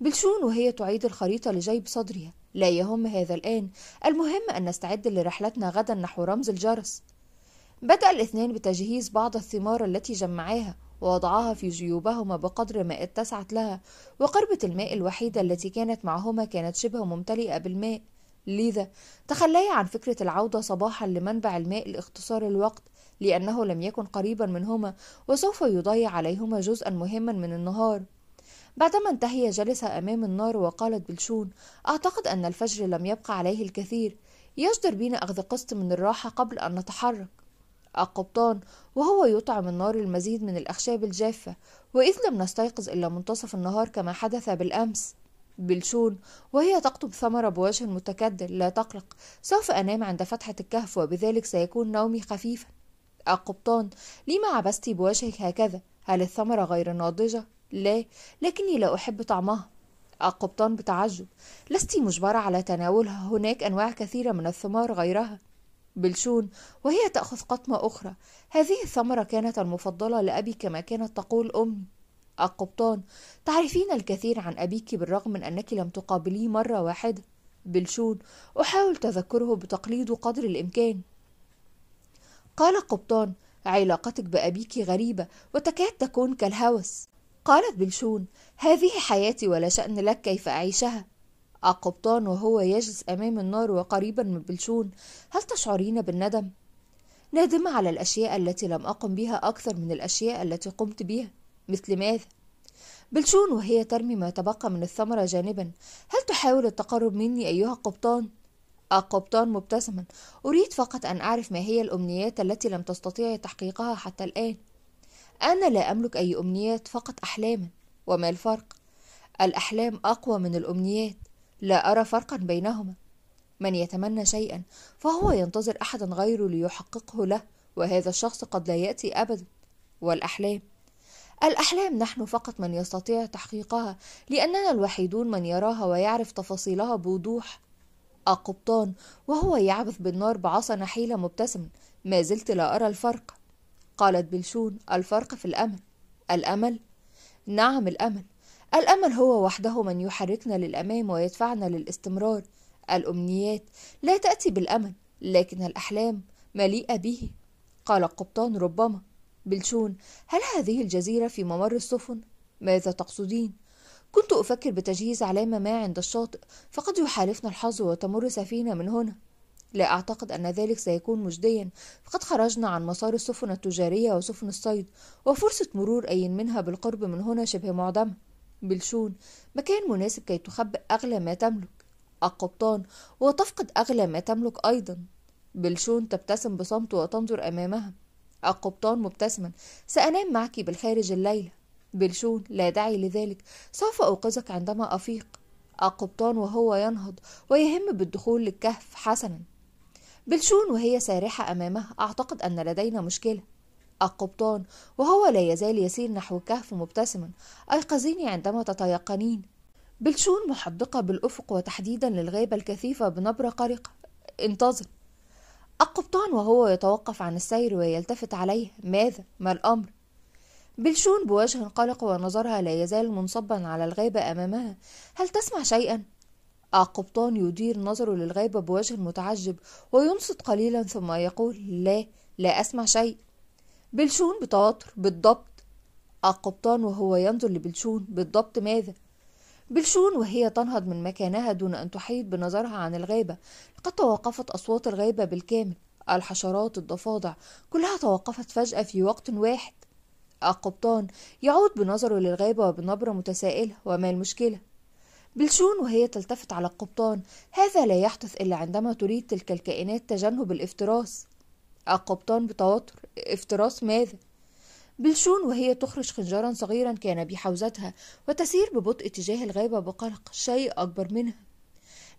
بلشون وهي تعيد الخريطة لجيب صدرها لا يهم هذا الآن المهم أن نستعد لرحلتنا غدا نحو رمز الجرس بدأ الاثنان بتجهيز بعض الثمار التي جمعاها ووضعاها في جيوبهما بقدر ما اتسعت لها وقربة الماء الوحيدة التي كانت معهما كانت شبه ممتلئة بالماء لذا تخليا عن فكرة العودة صباحا لمنبع الماء لاختصار الوقت لأنه لم يكن قريبا منهما وسوف يضيع عليهما جزءا مهما من النهار بعدما انتهي جلس أمام النار وقالت بلشون أعتقد أن الفجر لم يبقى عليه الكثير يجدر بنا أخذ قسط من الراحة قبل أن نتحرك القبطان وهو يطعم النار المزيد من الأخشاب الجافة وإذ لم نستيقظ إلا منتصف النهار كما حدث بالأمس بلشون وهي تقطب ثمرة بوجه متكدر لا تقلق سوف أنام عند فتحة الكهف وبذلك سيكون نومي خفيفا القبطان لما عبستي بوجهك هكذا هل الثمرة غير ناضجة؟ لا لكني لا أحب طعمها القبطان بتعجب لست مجبرة على تناولها هناك أنواع كثيرة من الثمار غيرها بلشون وهي تأخذ قطمة أخرى هذه الثمرة كانت المفضلة لأبي كما كانت تقول أمي القبطان تعرفين الكثير عن أبيك بالرغم من أنك لم تقابليه مرة واحدة بلشون أحاول تذكره بتقليده قدر الإمكان قال قبطان علاقتك بأبيك غريبة وتكاد تكون كالهوس قالت بلشون هذه حياتي ولا شأن لك كيف أعيشها أقبطان وهو يجلس أمام النار وقريبا من بلشون هل تشعرين بالندم؟ نادمة على الأشياء التي لم أقم بها أكثر من الأشياء التي قمت بها مثل ماذا؟ بلشون وهي ترمي ما تبقى من الثمرة جانبا هل تحاول التقرب مني أيها القبطان؟ أقبطان مبتسما أريد فقط أن أعرف ما هي الأمنيات التي لم تستطيع تحقيقها حتى الآن أنا لا أملك أي أمنيات فقط أحلاما وما الفرق؟ الأحلام أقوى من الأمنيات لا أرى فرقا بينهما من يتمنى شيئا فهو ينتظر أحدا غيره ليحققه له وهذا الشخص قد لا يأتي أبدا والأحلام الأحلام نحن فقط من يستطيع تحقيقها لأننا الوحيدون من يراها ويعرف تفاصيلها بوضوح أقبطان وهو يعبث بالنار بعصا نحيلة مبتسما ما زلت لا أرى الفرق قالت بلشون الفرق في الأمل الأمل؟ نعم الأمل الأمل هو وحده من يحركنا للأمام ويدفعنا للاستمرار الأمنيات لا تأتي بالأمل لكن الأحلام مليئة به قال القبطان ربما بلشون هل هذه الجزيرة في ممر السفن؟ ماذا تقصدين؟ كنت أفكر بتجهيز علامة ما عند الشاطئ فقد يحالفنا الحظ وتمر سفينة من هنا لا أعتقد أن ذلك سيكون مجديا فقد خرجنا عن مسار السفن التجارية وسفن الصيد وفرصة مرور أي منها بالقرب من هنا شبه معدمة بلشون مكان مناسب كي تخبئ أغلى ما تملك القبطان وتفقد أغلى ما تملك أيضا بلشون تبتسم بصمت وتنظر أمامها القبطان مبتسما سأنام معك بالخارج الليلة بلشون لا داعي لذلك سوف أوقظك عندما أفيق القبطان وهو ينهض ويهم بالدخول للكهف حسنا بلشون وهي سارحة أمامه أعتقد أن لدينا مشكلة القبطان وهو لا يزال يسير نحو الكهف مبتسما أيقظيني عندما تتيقنين بلشون محدقة بالأفق وتحديدا للغابة الكثيفة بنبرة قرقة انتظر القبطان وهو يتوقف عن السير ويلتفت عليه ماذا ما الأمر بلشون بوجه قلق ونظرها لا يزال منصبا على الغابة أمامها هل تسمع شيئا قبطان يدير نظره للغابة بوجه متعجب وينصت قليلا ثم يقول لا لا أسمع شيء بلشون بتوتر بالضبط القبطان وهو ينظر لبلشون بالضبط ماذا بلشون وهي تنهض من مكانها دون أن تحيط بنظرها عن الغابة لقد توقفت أصوات الغابة بالكامل الحشرات الضفادع كلها توقفت فجأة في وقت واحد القبطان يعود بنظره للغابة وبنبرة متسائلة وما المشكلة بلشون وهي تلتفت على القبطان هذا لا يحدث إلا عندما تريد تلك الكائنات تجنب الافتراس القبطان بتوتر افتراس ماذا؟ بلشون وهي تخرج خنجرا صغيرا كان بحوزتها وتسير ببطء تجاه الغابة بقلق شيء أكبر منها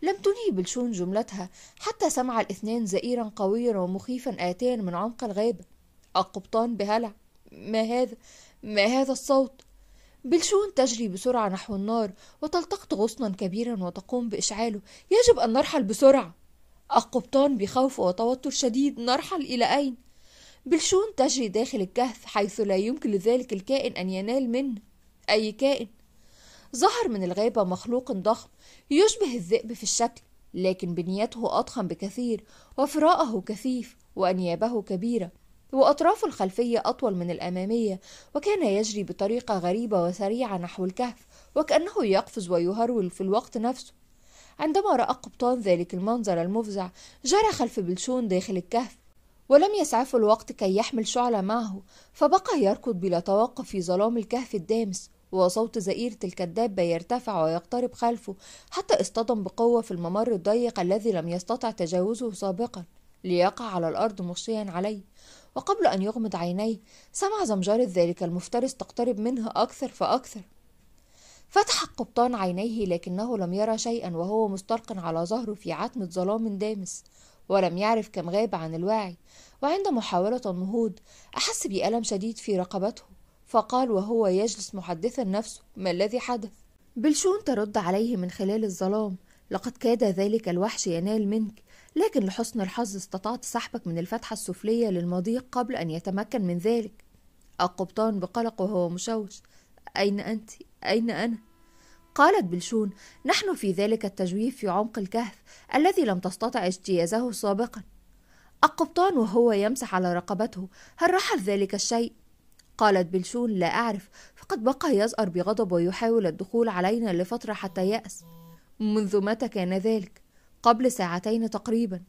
لم تنهي بلشون جملتها حتى سمع الاثنان زئيرا قويا ومخيفا آتيا من عمق الغابة القبطان بهلع ما هذا ما هذا الصوت بلشون تجري بسرعة نحو النار وتلتقط غصنا كبيرا وتقوم بإشعاله يجب أن نرحل بسرعة القبطان بخوف وتوتر شديد نرحل إلى أين؟ بلشون تجري داخل الكهف حيث لا يمكن لذلك الكائن أن ينال منه أي كائن ظهر من الغابة مخلوق ضخم يشبه الذئب في الشكل لكن بنيته أضخم بكثير وفراءه كثيف وأنيابه كبيرة وأطراف الخلفية أطول من الأمامية وكان يجري بطريقة غريبة وسريعة نحو الكهف وكأنه يقفز ويهرول في الوقت نفسه عندما رأى قبطان ذلك المنظر المفزع جرى خلف بلشون داخل الكهف ولم يسعفه الوقت كي يحمل شعلة معه فبقى يركض بلا توقف في ظلام الكهف الدامس وصوت زئيرة الكدابة يرتفع ويقترب خلفه حتى اصطدم بقوة في الممر الضيق الذي لم يستطع تجاوزه سابقا ليقع على الأرض مغشيا عليه وقبل أن يغمض عينيه سمع زمجرة ذلك المفترس تقترب منه أكثر فأكثر فتح قبطان عينيه لكنه لم يرى شيئا وهو مستلق على ظهره في عتمة ظلام دامس ولم يعرف كم غاب عن الوعي وعند محاولة النهوض أحس بألم شديد في رقبته فقال وهو يجلس محدثا نفسه ما الذي حدث بلشون ترد عليه من خلال الظلام لقد كاد ذلك الوحش ينال منك لكن لحسن الحظ استطعت سحبك من الفتحة السفلية للمضيق قبل أن يتمكن من ذلك القبطان بقلق وهو مشوش أين أنت؟ أين أنا؟ قالت بلشون نحن في ذلك التجويف في عمق الكهف الذي لم تستطع اجتيازه سابقا القبطان وهو يمسح على رقبته هل رحل ذلك الشيء قالت بلشون لا أعرف فقد بقى يزأر بغضب ويحاول الدخول علينا لفترة حتى يأس منذ متى كان ذلك قبل ساعتين تقريبا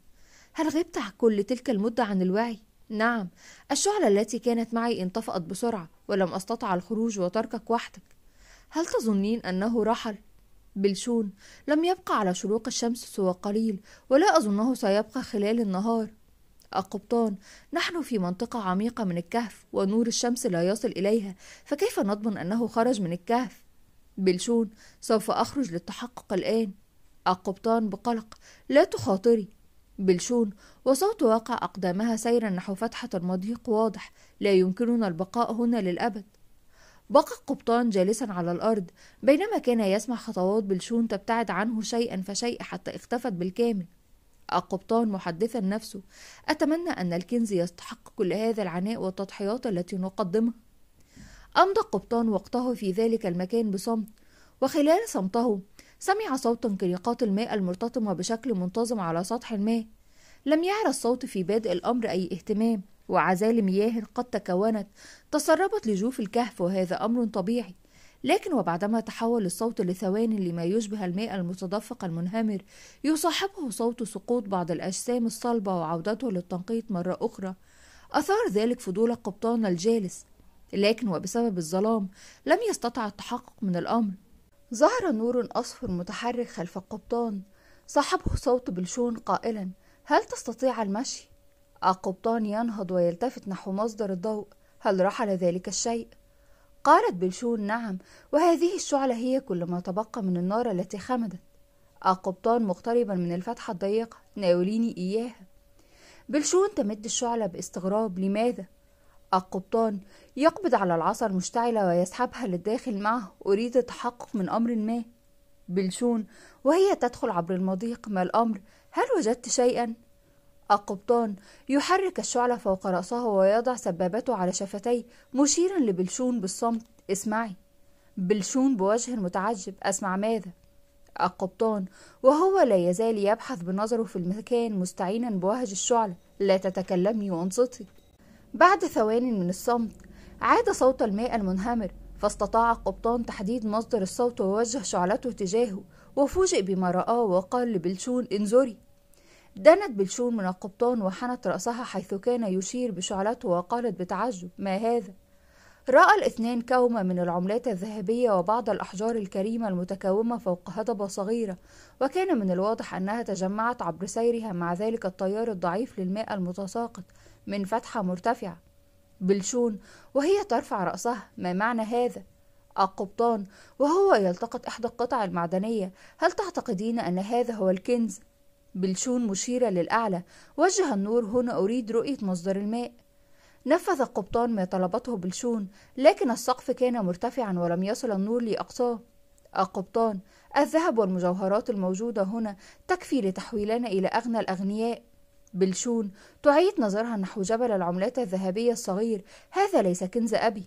هل غبت كل تلك المدة عن الوعي؟ نعم الشعلة التي كانت معي انطفأت بسرعة ولم أستطع الخروج وتركك وحدك هل تظنين أنه رحل؟ بلشون لم يبقى على شروق الشمس سوى قليل ولا أظنه سيبقى خلال النهار القبطان نحن في منطقة عميقة من الكهف ونور الشمس لا يصل إليها فكيف نضمن أنه خرج من الكهف؟ بلشون سوف أخرج للتحقق الآن القبطان بقلق لا تخاطري بلشون وصوت واقع أقدامها سيرا نحو فتحة المضيق واضح لا يمكننا البقاء هنا للأبد بقى القبطان جالسا على الأرض بينما كان يسمع خطوات بلشون تبتعد عنه شيئا فشيء حتى اختفت بالكامل القبطان محدثا نفسه أتمنى أن الكنز يستحق كل هذا العناء والتضحيات التي نقدمها أمضى القبطان وقته في ذلك المكان بصمت وخلال صمته سمع صوت انكريقات الماء المرتطمة بشكل منتظم على سطح الماء لم يعرى الصوت في بادئ الأمر أي اهتمام وعزال مياه قد تكونت تسربت لجوف الكهف وهذا أمر طبيعي لكن وبعدما تحول الصوت لثوان لما يشبه الماء المتدفق المنهمر يصاحبه صوت سقوط بعض الأجسام الصلبة وعودته للتنقيط مرة أخرى أثار ذلك فضول القبطان الجالس لكن وبسبب الظلام لم يستطع التحقق من الأمر ظهر نور أصفر متحرك خلف القبطان صاحبه صوت بلشون قائلا هل تستطيع المشي؟ القبطان ينهض ويلتفت نحو مصدر الضوء هل رحل ذلك الشيء؟ قالت بلشون نعم وهذه الشعلة هي كل ما تبقى من النار التي خمدت القبطان مقتربا من الفتحة الضيقة ناوليني إياها بلشون تمد الشعلة باستغراب لماذا؟ القبطان يقبض على العصا المشتعلة ويسحبها للداخل معه أريد التحقق من أمر ما بلشون وهي تدخل عبر المضيق ما الأمر هل وجدت شيئا؟ القبطان يحرك الشعلة فوق رأسه ويضع سبابته على شفتيه مشيرا لبلشون بالصمت اسمعي بلشون بوجه متعجب أسمع ماذا؟ القبطان وهو لا يزال يبحث بنظره في المكان مستعينا بوهج الشعلة لا تتكلمي وانصتي بعد ثوان من الصمت عاد صوت الماء المنهمر فاستطاع قبطان تحديد مصدر الصوت ووجه شعلته تجاهه وفوجئ بما رآه وقال لبلشون انظري دنت بلشون من القبطان وحنت رأسها حيث كان يشير بشعلته وقالت بتعجب ما هذا؟ رأى الاثنان كومة من العملات الذهبية وبعض الأحجار الكريمة المتكومة فوق هضبة صغيرة وكان من الواضح أنها تجمعت عبر سيرها مع ذلك التيار الضعيف للماء المتساقط من فتحة مرتفعة بلشون وهي ترفع رأسها ما معنى هذا؟ القبطان وهو يلتقط إحدى القطع المعدنية هل تعتقدين أن هذا هو الكنز؟ بلشون مشيرة للأعلى وجه النور هنا أريد رؤية مصدر الماء نفذ القبطان ما طلبته بلشون لكن السقف كان مرتفعا ولم يصل النور لأقصاه القبطان الذهب والمجوهرات الموجودة هنا تكفي لتحويلنا إلى أغنى الأغنياء بلشون تعيد نظرها نحو جبل العملات الذهبية الصغير هذا ليس كنز أبي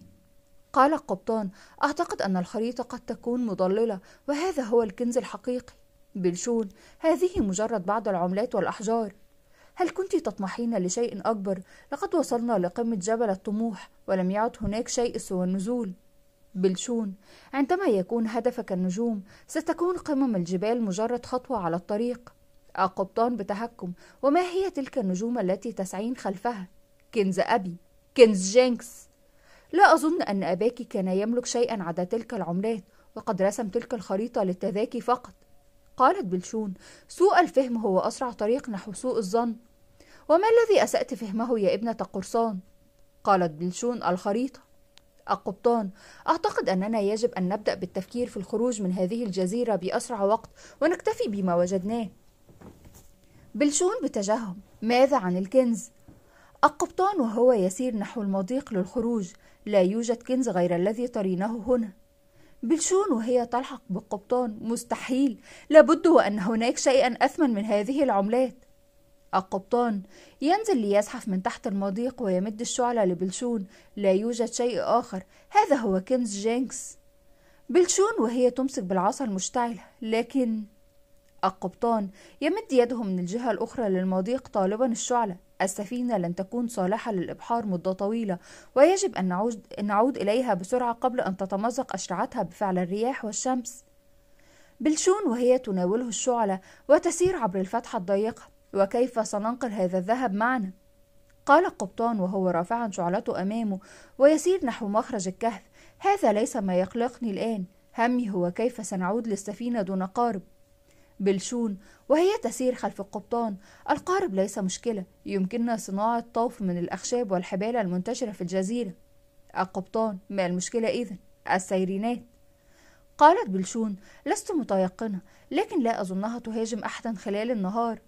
قال القبطان أعتقد أن الخريطة قد تكون مضللة وهذا هو الكنز الحقيقي بلشون هذه مجرد بعض العملات والأحجار هل كنت تطمحين لشيء أكبر؟ لقد وصلنا لقمة جبل الطموح ولم يعد هناك شيء سوى النزول بلشون عندما يكون هدفك النجوم ستكون قمم الجبال مجرد خطوة على الطريق القبطان بتهكم وما هي تلك النجوم التي تسعين خلفها كنز أبي كنز جينكس لا أظن أن أباك كان يملك شيئا عدا تلك العملات وقد رسم تلك الخريطة للتذاكي فقط قالت بلشون سوء الفهم هو أسرع طريق نحو سوء الظن وما الذي أسأت فهمه يا ابنة قرصان؟ قالت بلشون الخريطة القبطان أعتقد أننا يجب أن نبدأ بالتفكير في الخروج من هذه الجزيرة بأسرع وقت ونكتفي بما وجدناه بلشون بتجهم ماذا عن الكنز القبطان وهو يسير نحو المضيق للخروج لا يوجد كنز غير الذي ترينه هنا بلشون وهي تلحق بالقبطان مستحيل لابد وأن هناك شيئا أثمن من هذه العملات القبطان ينزل ليزحف من تحت المضيق ويمد الشعلة لبلشون لا يوجد شيء آخر هذا هو كنز جينكس بلشون وهي تمسك بالعصا المشتعلة لكن القبطان يمد يده من الجهة الأخرى للمضيق طالبا الشعلة السفينة لن تكون صالحة للإبحار مدة طويلة ويجب أن نعود, نعود إليها بسرعة قبل أن تتمزق أشرعتها بفعل الرياح والشمس بلشون وهي تناوله الشعلة وتسير عبر الفتحة الضيقة وكيف سننقل هذا الذهب معنا قال القبطان وهو رافعا شعلته أمامه ويسير نحو مخرج الكهف هذا ليس ما يقلقني الآن همي هو كيف سنعود للسفينة دون قارب بلشون وهي تسير خلف القبطان القارب ليس مشكلة يمكننا صناعة طوف من الأخشاب والحبال المنتشرة في الجزيرة القبطان ما المشكلة إذن السيرينات قالت بلشون لست متيقنة لكن لا أظنها تهاجم أحدا خلال النهار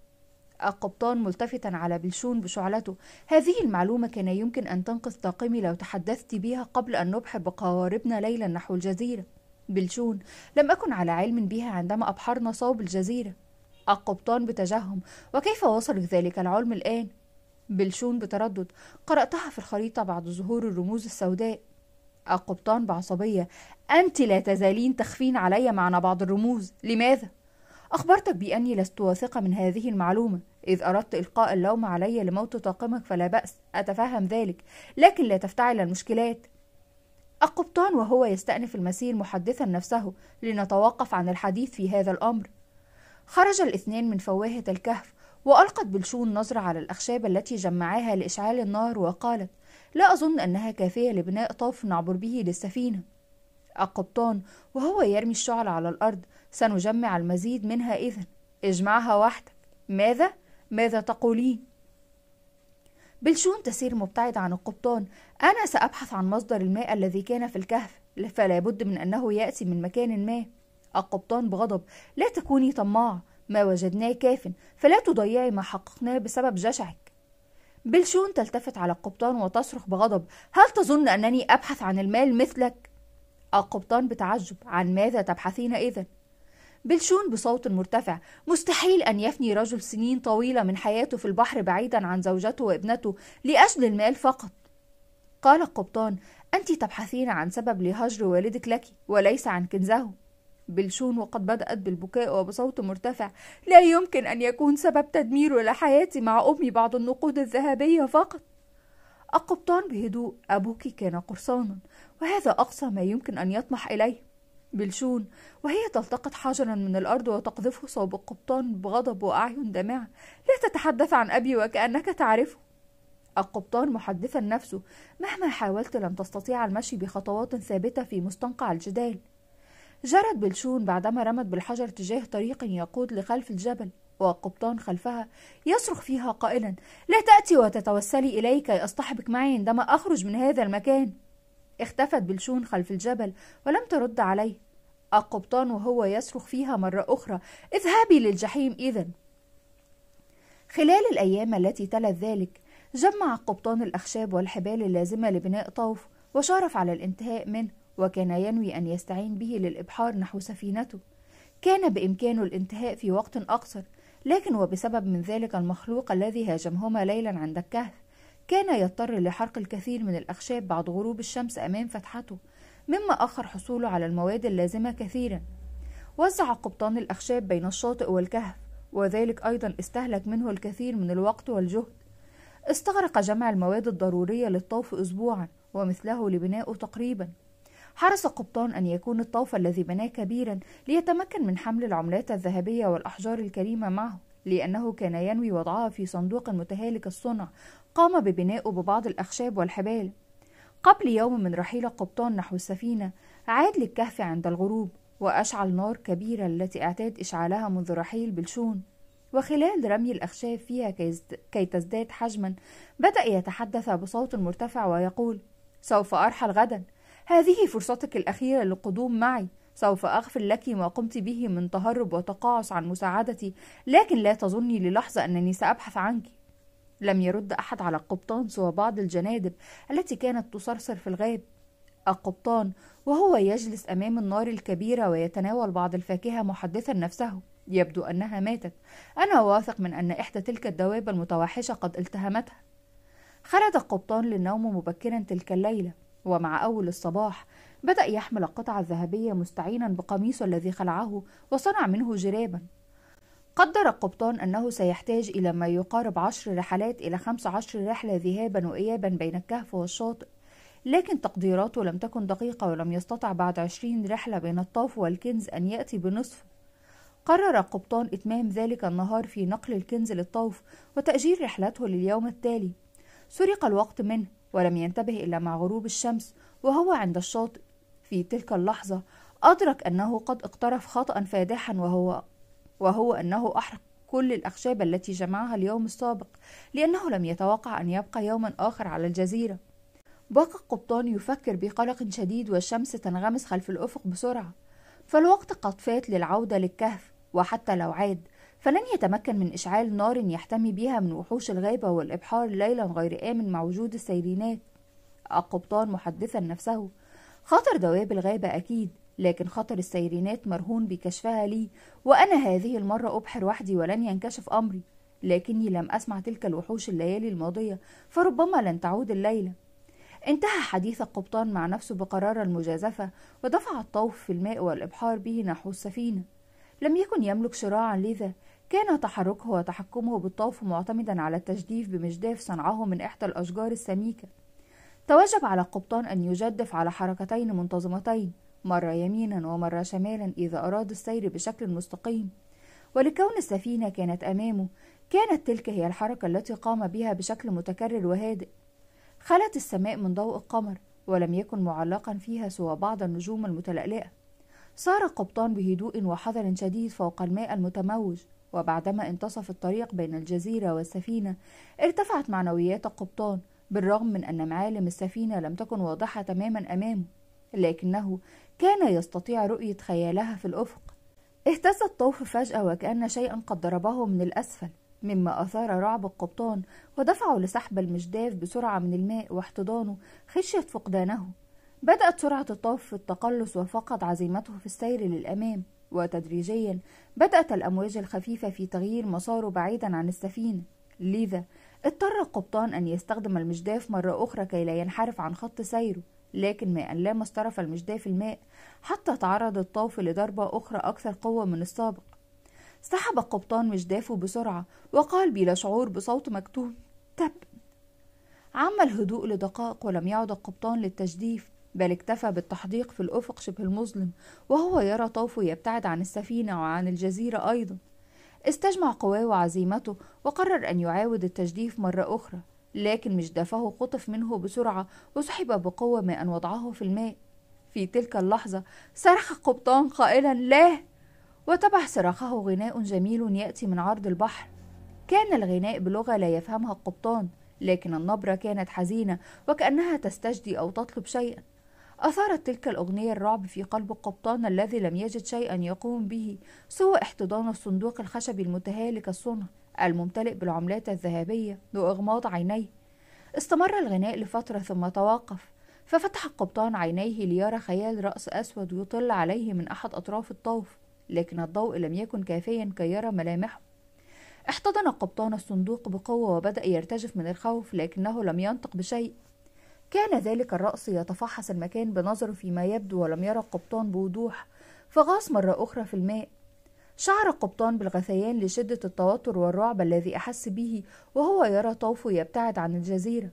القبطان ملتفتا على بلشون بشعلته هذه المعلومة كان يمكن أن تنقذ طاقمي لو تحدثت بها قبل أن نبحر بقواربنا ليلا نحو الجزيرة بلشون لم أكن على علم بها عندما أبحرنا صوب الجزيرة القبطان بتجهم وكيف وصلوا ذلك العلم الآن؟ بلشون بتردد قرأتها في الخريطة بعد ظهور الرموز السوداء القبطان بعصبية أنت لا تزالين تخفين علي معنى بعض الرموز لماذا؟ أخبرتك بأني لست واثقة من هذه المعلومة إذ أردت إلقاء اللوم علي لموت طاقمك فلا بأس أتفهم ذلك لكن لا تفتعل المشكلات القبطان وهو يستأنف المسير محدثا نفسه لنتوقف عن الحديث في هذا الأمر خرج الاثنان من فواهة الكهف وألقت بلشون نظرة على الأخشاب التي جمعاها لإشعال النار وقالت لا أظن أنها كافية لبناء طوف نعبر به للسفينة القبطان وهو يرمي الشعل على الأرض سنجمع المزيد منها إذا اجمعها وحدك ماذا؟ ماذا تقولين؟ بلشون تسير مبتعدة عن القبطان أنا سأبحث عن مصدر الماء الذي كان في الكهف فلا بد من أنه يأتي من مكان ما القبطان بغضب لا تكوني طماع ما وجدناه كاف فلا تضيعي ما حققناه بسبب جشعك بلشون تلتفت على القبطان وتصرخ بغضب هل تظن أنني أبحث عن المال مثلك؟ القبطان بتعجب عن ماذا تبحثين إذا؟ بلشون بصوت مرتفع مستحيل أن يفني رجل سنين طويلة من حياته في البحر بعيدا عن زوجته وابنته لأجل المال فقط قال القبطان أنت تبحثين عن سبب لهجر والدك لك وليس عن كنزه بلشون وقد بدأت بالبكاء وبصوت مرتفع لا يمكن أن يكون سبب تدمير لحياتي مع أمي بعض النقود الذهبية فقط القبطان بهدوء أبوك كان قرصانا وهذا أقصى ما يمكن أن يطمح إليه بلشون وهي تلتقط حجرا من الأرض وتقذفه صوب القبطان بغضب وأعين دامعة لا تتحدث عن أبي وكأنك تعرفه القبطان محدثا نفسه مهما حاولت لن تستطيع المشي بخطوات ثابتة في مستنقع الجدال جرت بلشون بعدما رمت بالحجر تجاه طريق يقود لخلف الجبل والقبطان خلفها يصرخ فيها قائلا لا تأتي وتتوسلي إلي كي أصطحبك معي عندما أخرج من هذا المكان اختفت بلشون خلف الجبل ولم ترد عليه القبطان وهو يصرخ فيها مرة أخرى اذهبي للجحيم إذا خلال الأيام التي تلت ذلك جمع قبطان الأخشاب والحبال اللازمة لبناء طوف وشارف على الانتهاء منه وكان ينوي أن يستعين به للإبحار نحو سفينته كان بإمكانه الانتهاء في وقت أقصر لكن وبسبب من ذلك المخلوق الذي هاجمهما ليلا عند الكهف كان يضطر لحرق الكثير من الأخشاب بعد غروب الشمس أمام فتحته مما أخر حصوله على المواد اللازمة كثيرا وزع قبطان الأخشاب بين الشاطئ والكهف وذلك أيضا استهلك منه الكثير من الوقت والجهد استغرق جمع المواد الضرورية للطوف أسبوعا ومثله لبنائه تقريبا حرص قبطان أن يكون الطوف الذي بناه كبيرا ليتمكن من حمل العملات الذهبية والأحجار الكريمة معه لأنه كان ينوي وضعها في صندوق متهالك الصنع قام ببنائه ببعض الأخشاب والحبال قبل يوم من رحيل القبطان نحو السفينة عاد للكهف عند الغروب وأشعل نار كبيرة التي اعتاد إشعالها منذ رحيل بلشون وخلال رمي الأخشاب فيها كي تزداد حجما بدأ يتحدث بصوت مرتفع ويقول سوف أرحل غدا هذه فرصتك الأخيرة للقدوم معي سوف أغفر لك ما قمت به من تهرب وتقاعس عن مساعدتي لكن لا تظني للحظة أنني سأبحث عنك لم يرد أحد على القبطان سوى بعض الجنادب التي كانت تصرصر في الغاب القبطان وهو يجلس أمام النار الكبيرة ويتناول بعض الفاكهة محدثا نفسه يبدو أنها ماتت أنا واثق من أن إحدى تلك الدواب المتوحشة قد التهمتها خرج القبطان للنوم مبكرا تلك الليلة ومع أول الصباح بدأ يحمل القطعة الذهبية مستعينا بقميصه الذي خلعه وصنع منه جرابا قدر القبطان أنه سيحتاج إلى ما يقارب عشر رحلات إلى خمس عشر رحلة ذهابا وإيابا بين الكهف والشاطئ لكن تقديراته لم تكن دقيقة ولم يستطع بعد عشرين رحلة بين الطاف والكنز أن يأتي بنصفه قرر قبطان إتمام ذلك النهار في نقل الكنز للطوف وتأجير رحلته لليوم التالي سرق الوقت منه ولم ينتبه إلا مع غروب الشمس وهو عند الشاطئ في تلك اللحظة أدرك أنه قد اقترف خطأ فادحا وهو وهو أنه أحرق كل الأخشاب التي جمعها اليوم السابق لأنه لم يتوقع أن يبقى يوما آخر على الجزيرة بقى قبطان يفكر بقلق شديد والشمس تنغمس خلف الأفق بسرعة فالوقت قد فات للعودة للكهف وحتى لو عاد فلن يتمكن من إشعال نار يحتمي بها من وحوش الغابة والإبحار ليلا غير آمن مع وجود السيرينات القبطان محدثا نفسه خطر دواب الغابة أكيد لكن خطر السيرينات مرهون بكشفها لي وأنا هذه المرة أبحر وحدي ولن ينكشف أمري لكني لم أسمع تلك الوحوش الليالي الماضية فربما لن تعود الليلة انتهى حديث القبطان مع نفسه بقرار المجازفة ودفع الطوف في الماء والإبحار به نحو السفينة لم يكن يملك شراعا لذا كان تحركه وتحكمه بالطوف معتمدا على التجديف بمجداف صنعه من إحدى الأشجار السميكة توجب على القبطان أن يجدف على حركتين منتظمتين مرة يمينا ومرة شمالا إذا أراد السير بشكل مستقيم ولكون السفينة كانت أمامه كانت تلك هي الحركة التي قام بها بشكل متكرر وهادئ خلت السماء من ضوء القمر ولم يكن معلقا فيها سوى بعض النجوم المتلألئة سار قبطان بهدوء وحذر شديد فوق الماء المتموج وبعدما انتصف الطريق بين الجزيرة والسفينة ارتفعت معنويات قبطان بالرغم من أن معالم السفينة لم تكن واضحة تماما أمامه لكنه كان يستطيع رؤية خيالها في الأفق اهتز الطوف فجأة وكأن شيئا قد ضربه من الأسفل مما أثار رعب القبطان ودفعه لسحب المجداف بسرعة من الماء واحتضانه خشية فقدانه بدأت سرعة الطوف في التقلص وفقد عزيمته في السير للأمام وتدريجيا بدأت الأمواج الخفيفة في تغيير مساره بعيدا عن السفينة لذا اضطر القبطان أن يستخدم المجداف مرة أخرى كي لا ينحرف عن خط سيره لكن ما أن لامس طرف المجداف الماء حتى تعرض الطوف لضربة أخرى أكثر قوة من السابق سحب القبطان مجدافه بسرعة وقال بلا شعور بصوت مكتوم تب عم الهدوء لدقائق ولم يعد القبطان للتجديف بل اكتفى بالتحديق في الأفق شبه المظلم وهو يرى طوفه يبتعد عن السفينة وعن الجزيرة أيضا استجمع قواه وعزيمته وقرر أن يعاود التجديف مرة أخرى لكن مجدفه خطف منه بسرعة وسحب بقوة ما أن وضعه في الماء في تلك اللحظة صرخ قبطان قائلا لا وتبع صراخه غناء جميل يأتي من عرض البحر كان الغناء بلغة لا يفهمها القبطان لكن النبرة كانت حزينة وكأنها تستجدي أو تطلب شيئا أثارت تلك الأغنية الرعب في قلب القبطان الذي لم يجد شيئا يقوم به سوى احتضان الصندوق الخشبي المتهالك الصنع الممتلئ بالعملات الذهبية وإغماض عينيه استمر الغناء لفترة ثم توقف ففتح القبطان عينيه ليرى خيال رأس أسود يطل عليه من أحد أطراف الطوف لكن الضوء لم يكن كافيا كي يرى ملامحه احتضن القبطان الصندوق بقوة وبدأ يرتجف من الخوف لكنه لم ينطق بشيء كان ذلك الرأس يتفحص المكان بنظره فيما يبدو ولم يرى القبطان بوضوح فغاص مرة أخرى في الماء شعر القبطان بالغثيان لشدة التوتر والرعب الذي أحس به وهو يرى طوفه يبتعد عن الجزيرة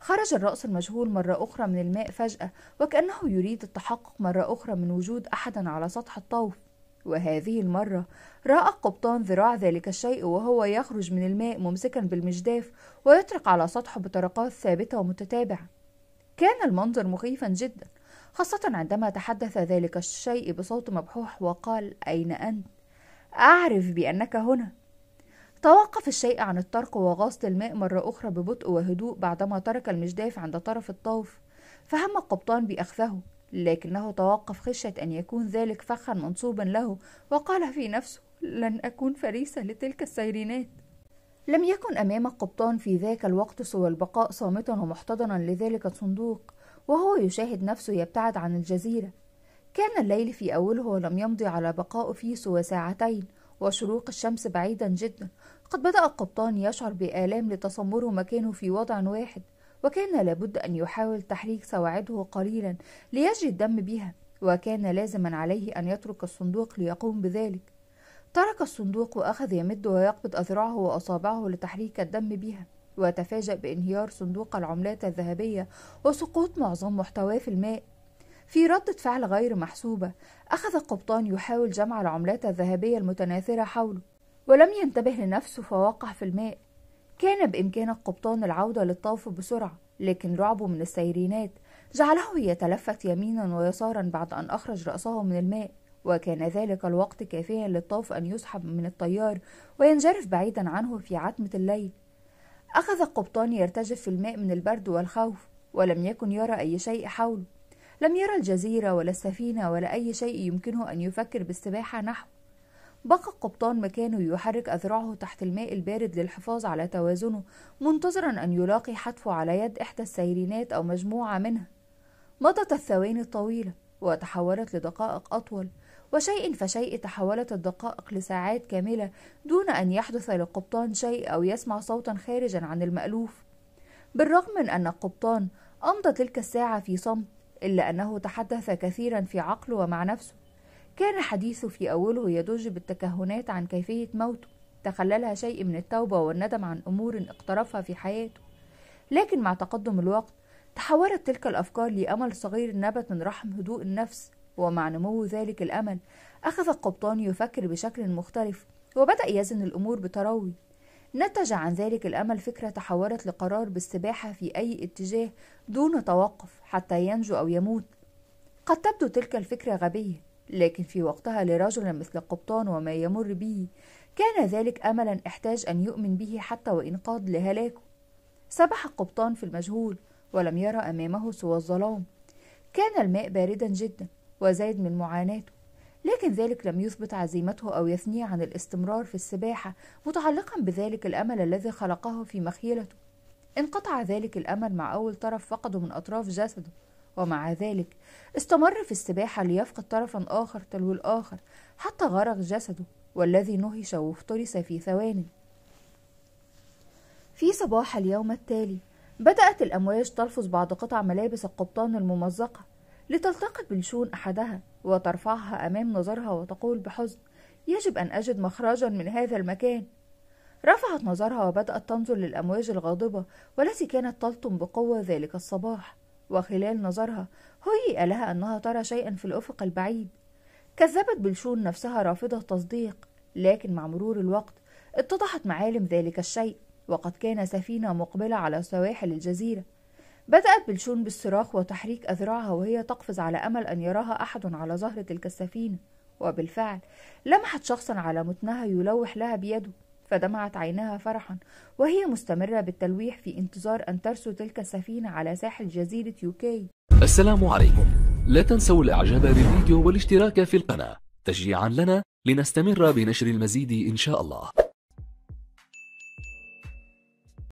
خرج الرأس المجهول مرة أخرى من الماء فجأة وكأنه يريد التحقق مرة أخرى من وجود أحد على سطح الطوف وهذه المرة رأى القبطان ذراع ذلك الشيء وهو يخرج من الماء ممسكا بالمجداف ويطرق على سطحه بطرقات ثابتة ومتتابعة كان المنظر مخيفا جدا خاصة عندما تحدث ذلك الشيء بصوت مبحوح وقال أين أنت؟ أعرف بأنك هنا توقف الشيء عن الطرق وغاص الماء مرة أخرى ببطء وهدوء بعدما ترك المجداف عند طرف الطوف فهم القبطان بأخذه لكنه توقف خشية أن يكون ذلك فخا منصوبا له وقال في نفسه لن أكون فريسة لتلك السيرينات لم يكن أمام القبطان في ذاك الوقت سوى البقاء صامتا ومحتضنا لذلك الصندوق وهو يشاهد نفسه يبتعد عن الجزيرة كان الليل في أوله ولم يمضي على بقاء فيه سوى ساعتين وشروق الشمس بعيدا جدا قد بدأ القبطان يشعر بآلام لتصمره مكانه في وضع واحد وكان لابد أن يحاول تحريك سواعده قليلا ليجري الدم بها وكان لازما عليه أن يترك الصندوق ليقوم بذلك ترك الصندوق وأخذ يمد ويقبض أذرعه وأصابعه لتحريك الدم بها وتفاجأ بانهيار صندوق العملات الذهبية وسقوط معظم محتواه في الماء في ردة فعل غير محسوبة أخذ القبطان يحاول جمع العملات الذهبية المتناثرة حوله ولم ينتبه لنفسه فوقع في الماء كان بإمكان القبطان العودة للطوف بسرعة لكن رعبه من السيرينات جعله يتلفت يمينا ويسارا بعد أن أخرج رأسه من الماء وكان ذلك الوقت كافيا للطوف أن يسحب من الطيار وينجرف بعيدا عنه في عتمة الليل أخذ القبطان يرتجف في الماء من البرد والخوف ولم يكن يرى أي شيء حوله لم يرى الجزيرة ولا السفينة ولا أي شيء يمكنه أن يفكر بالسباحة نحوه بقى القبطان مكانه يحرك أذرعه تحت الماء البارد للحفاظ على توازنه منتظرا أن يلاقي حتفه على يد إحدى السيرينات أو مجموعة منها مضت الثواني الطويلة وتحولت لدقائق أطول وشيء فشيء تحولت الدقائق لساعات كاملة دون أن يحدث للقبطان شيء أو يسمع صوتا خارجا عن المألوف بالرغم من أن القبطان أمضى تلك الساعة في صمت إلا أنه تحدث كثيرا في عقله ومع نفسه كان حديثه في أوله يدج بالتكهنات عن كيفية موته تخللها شيء من التوبة والندم عن أمور اقترفها في حياته لكن مع تقدم الوقت تحولت تلك الأفكار لأمل صغير نبت من رحم هدوء النفس ومع نمو ذلك الأمل أخذ القبطان يفكر بشكل مختلف وبدأ يزن الأمور بتروي نتج عن ذلك الأمل فكرة تحولت لقرار بالسباحة في أي اتجاه دون توقف حتى ينجو أو يموت قد تبدو تلك الفكرة غبية لكن في وقتها لرجل مثل القبطان وما يمر به كان ذلك أملا احتاج أن يؤمن به حتى وإن قاد لهلاكه سبح القبطان في المجهول ولم يرى أمامه سوى الظلام كان الماء باردا جدا وزاد من معاناته لكن ذلك لم يثبت عزيمته أو يثنيه عن الاستمرار في السباحة متعلقا بذلك الأمل الذي خلقه في مخيلته انقطع ذلك الأمل مع أول طرف فقده من أطراف جسده ومع ذلك استمر في السباحة ليفقد طرفا آخر تلو الآخر حتى غرق جسده والذي نهش وافترس في ثوان في صباح اليوم التالي بدأت الأمواج تلفظ بعض قطع ملابس القبطان الممزقة لتلتقط بلشون أحدها وترفعها أمام نظرها وتقول بحزن يجب أن أجد مخرجا من هذا المكان رفعت نظرها وبدأت تنظر للأمواج الغاضبة والتي كانت تلطم بقوة ذلك الصباح وخلال نظرها هيئ لها أنها ترى شيئا في الأفق البعيد كذبت بلشون نفسها رافضة تصديق لكن مع مرور الوقت اتضحت معالم ذلك الشيء وقد كان سفينة مقبلة على سواحل الجزيرة بدأت بلشون بالصراخ وتحريك أذرعها وهي تقفز على أمل أن يراها أحد على ظهر تلك السفينة وبالفعل لمحت شخصا على متنها يلوح لها بيده فدمعت عينها فرحا وهي مستمرة بالتلويح في انتظار أن ترسو تلك السفينة على ساحل جزيرة يوكي السلام عليكم لا تنسوا الإعجاب بالفيديو والاشتراك في القناة تشجيعا لنا لنستمر بنشر المزيد إن شاء الله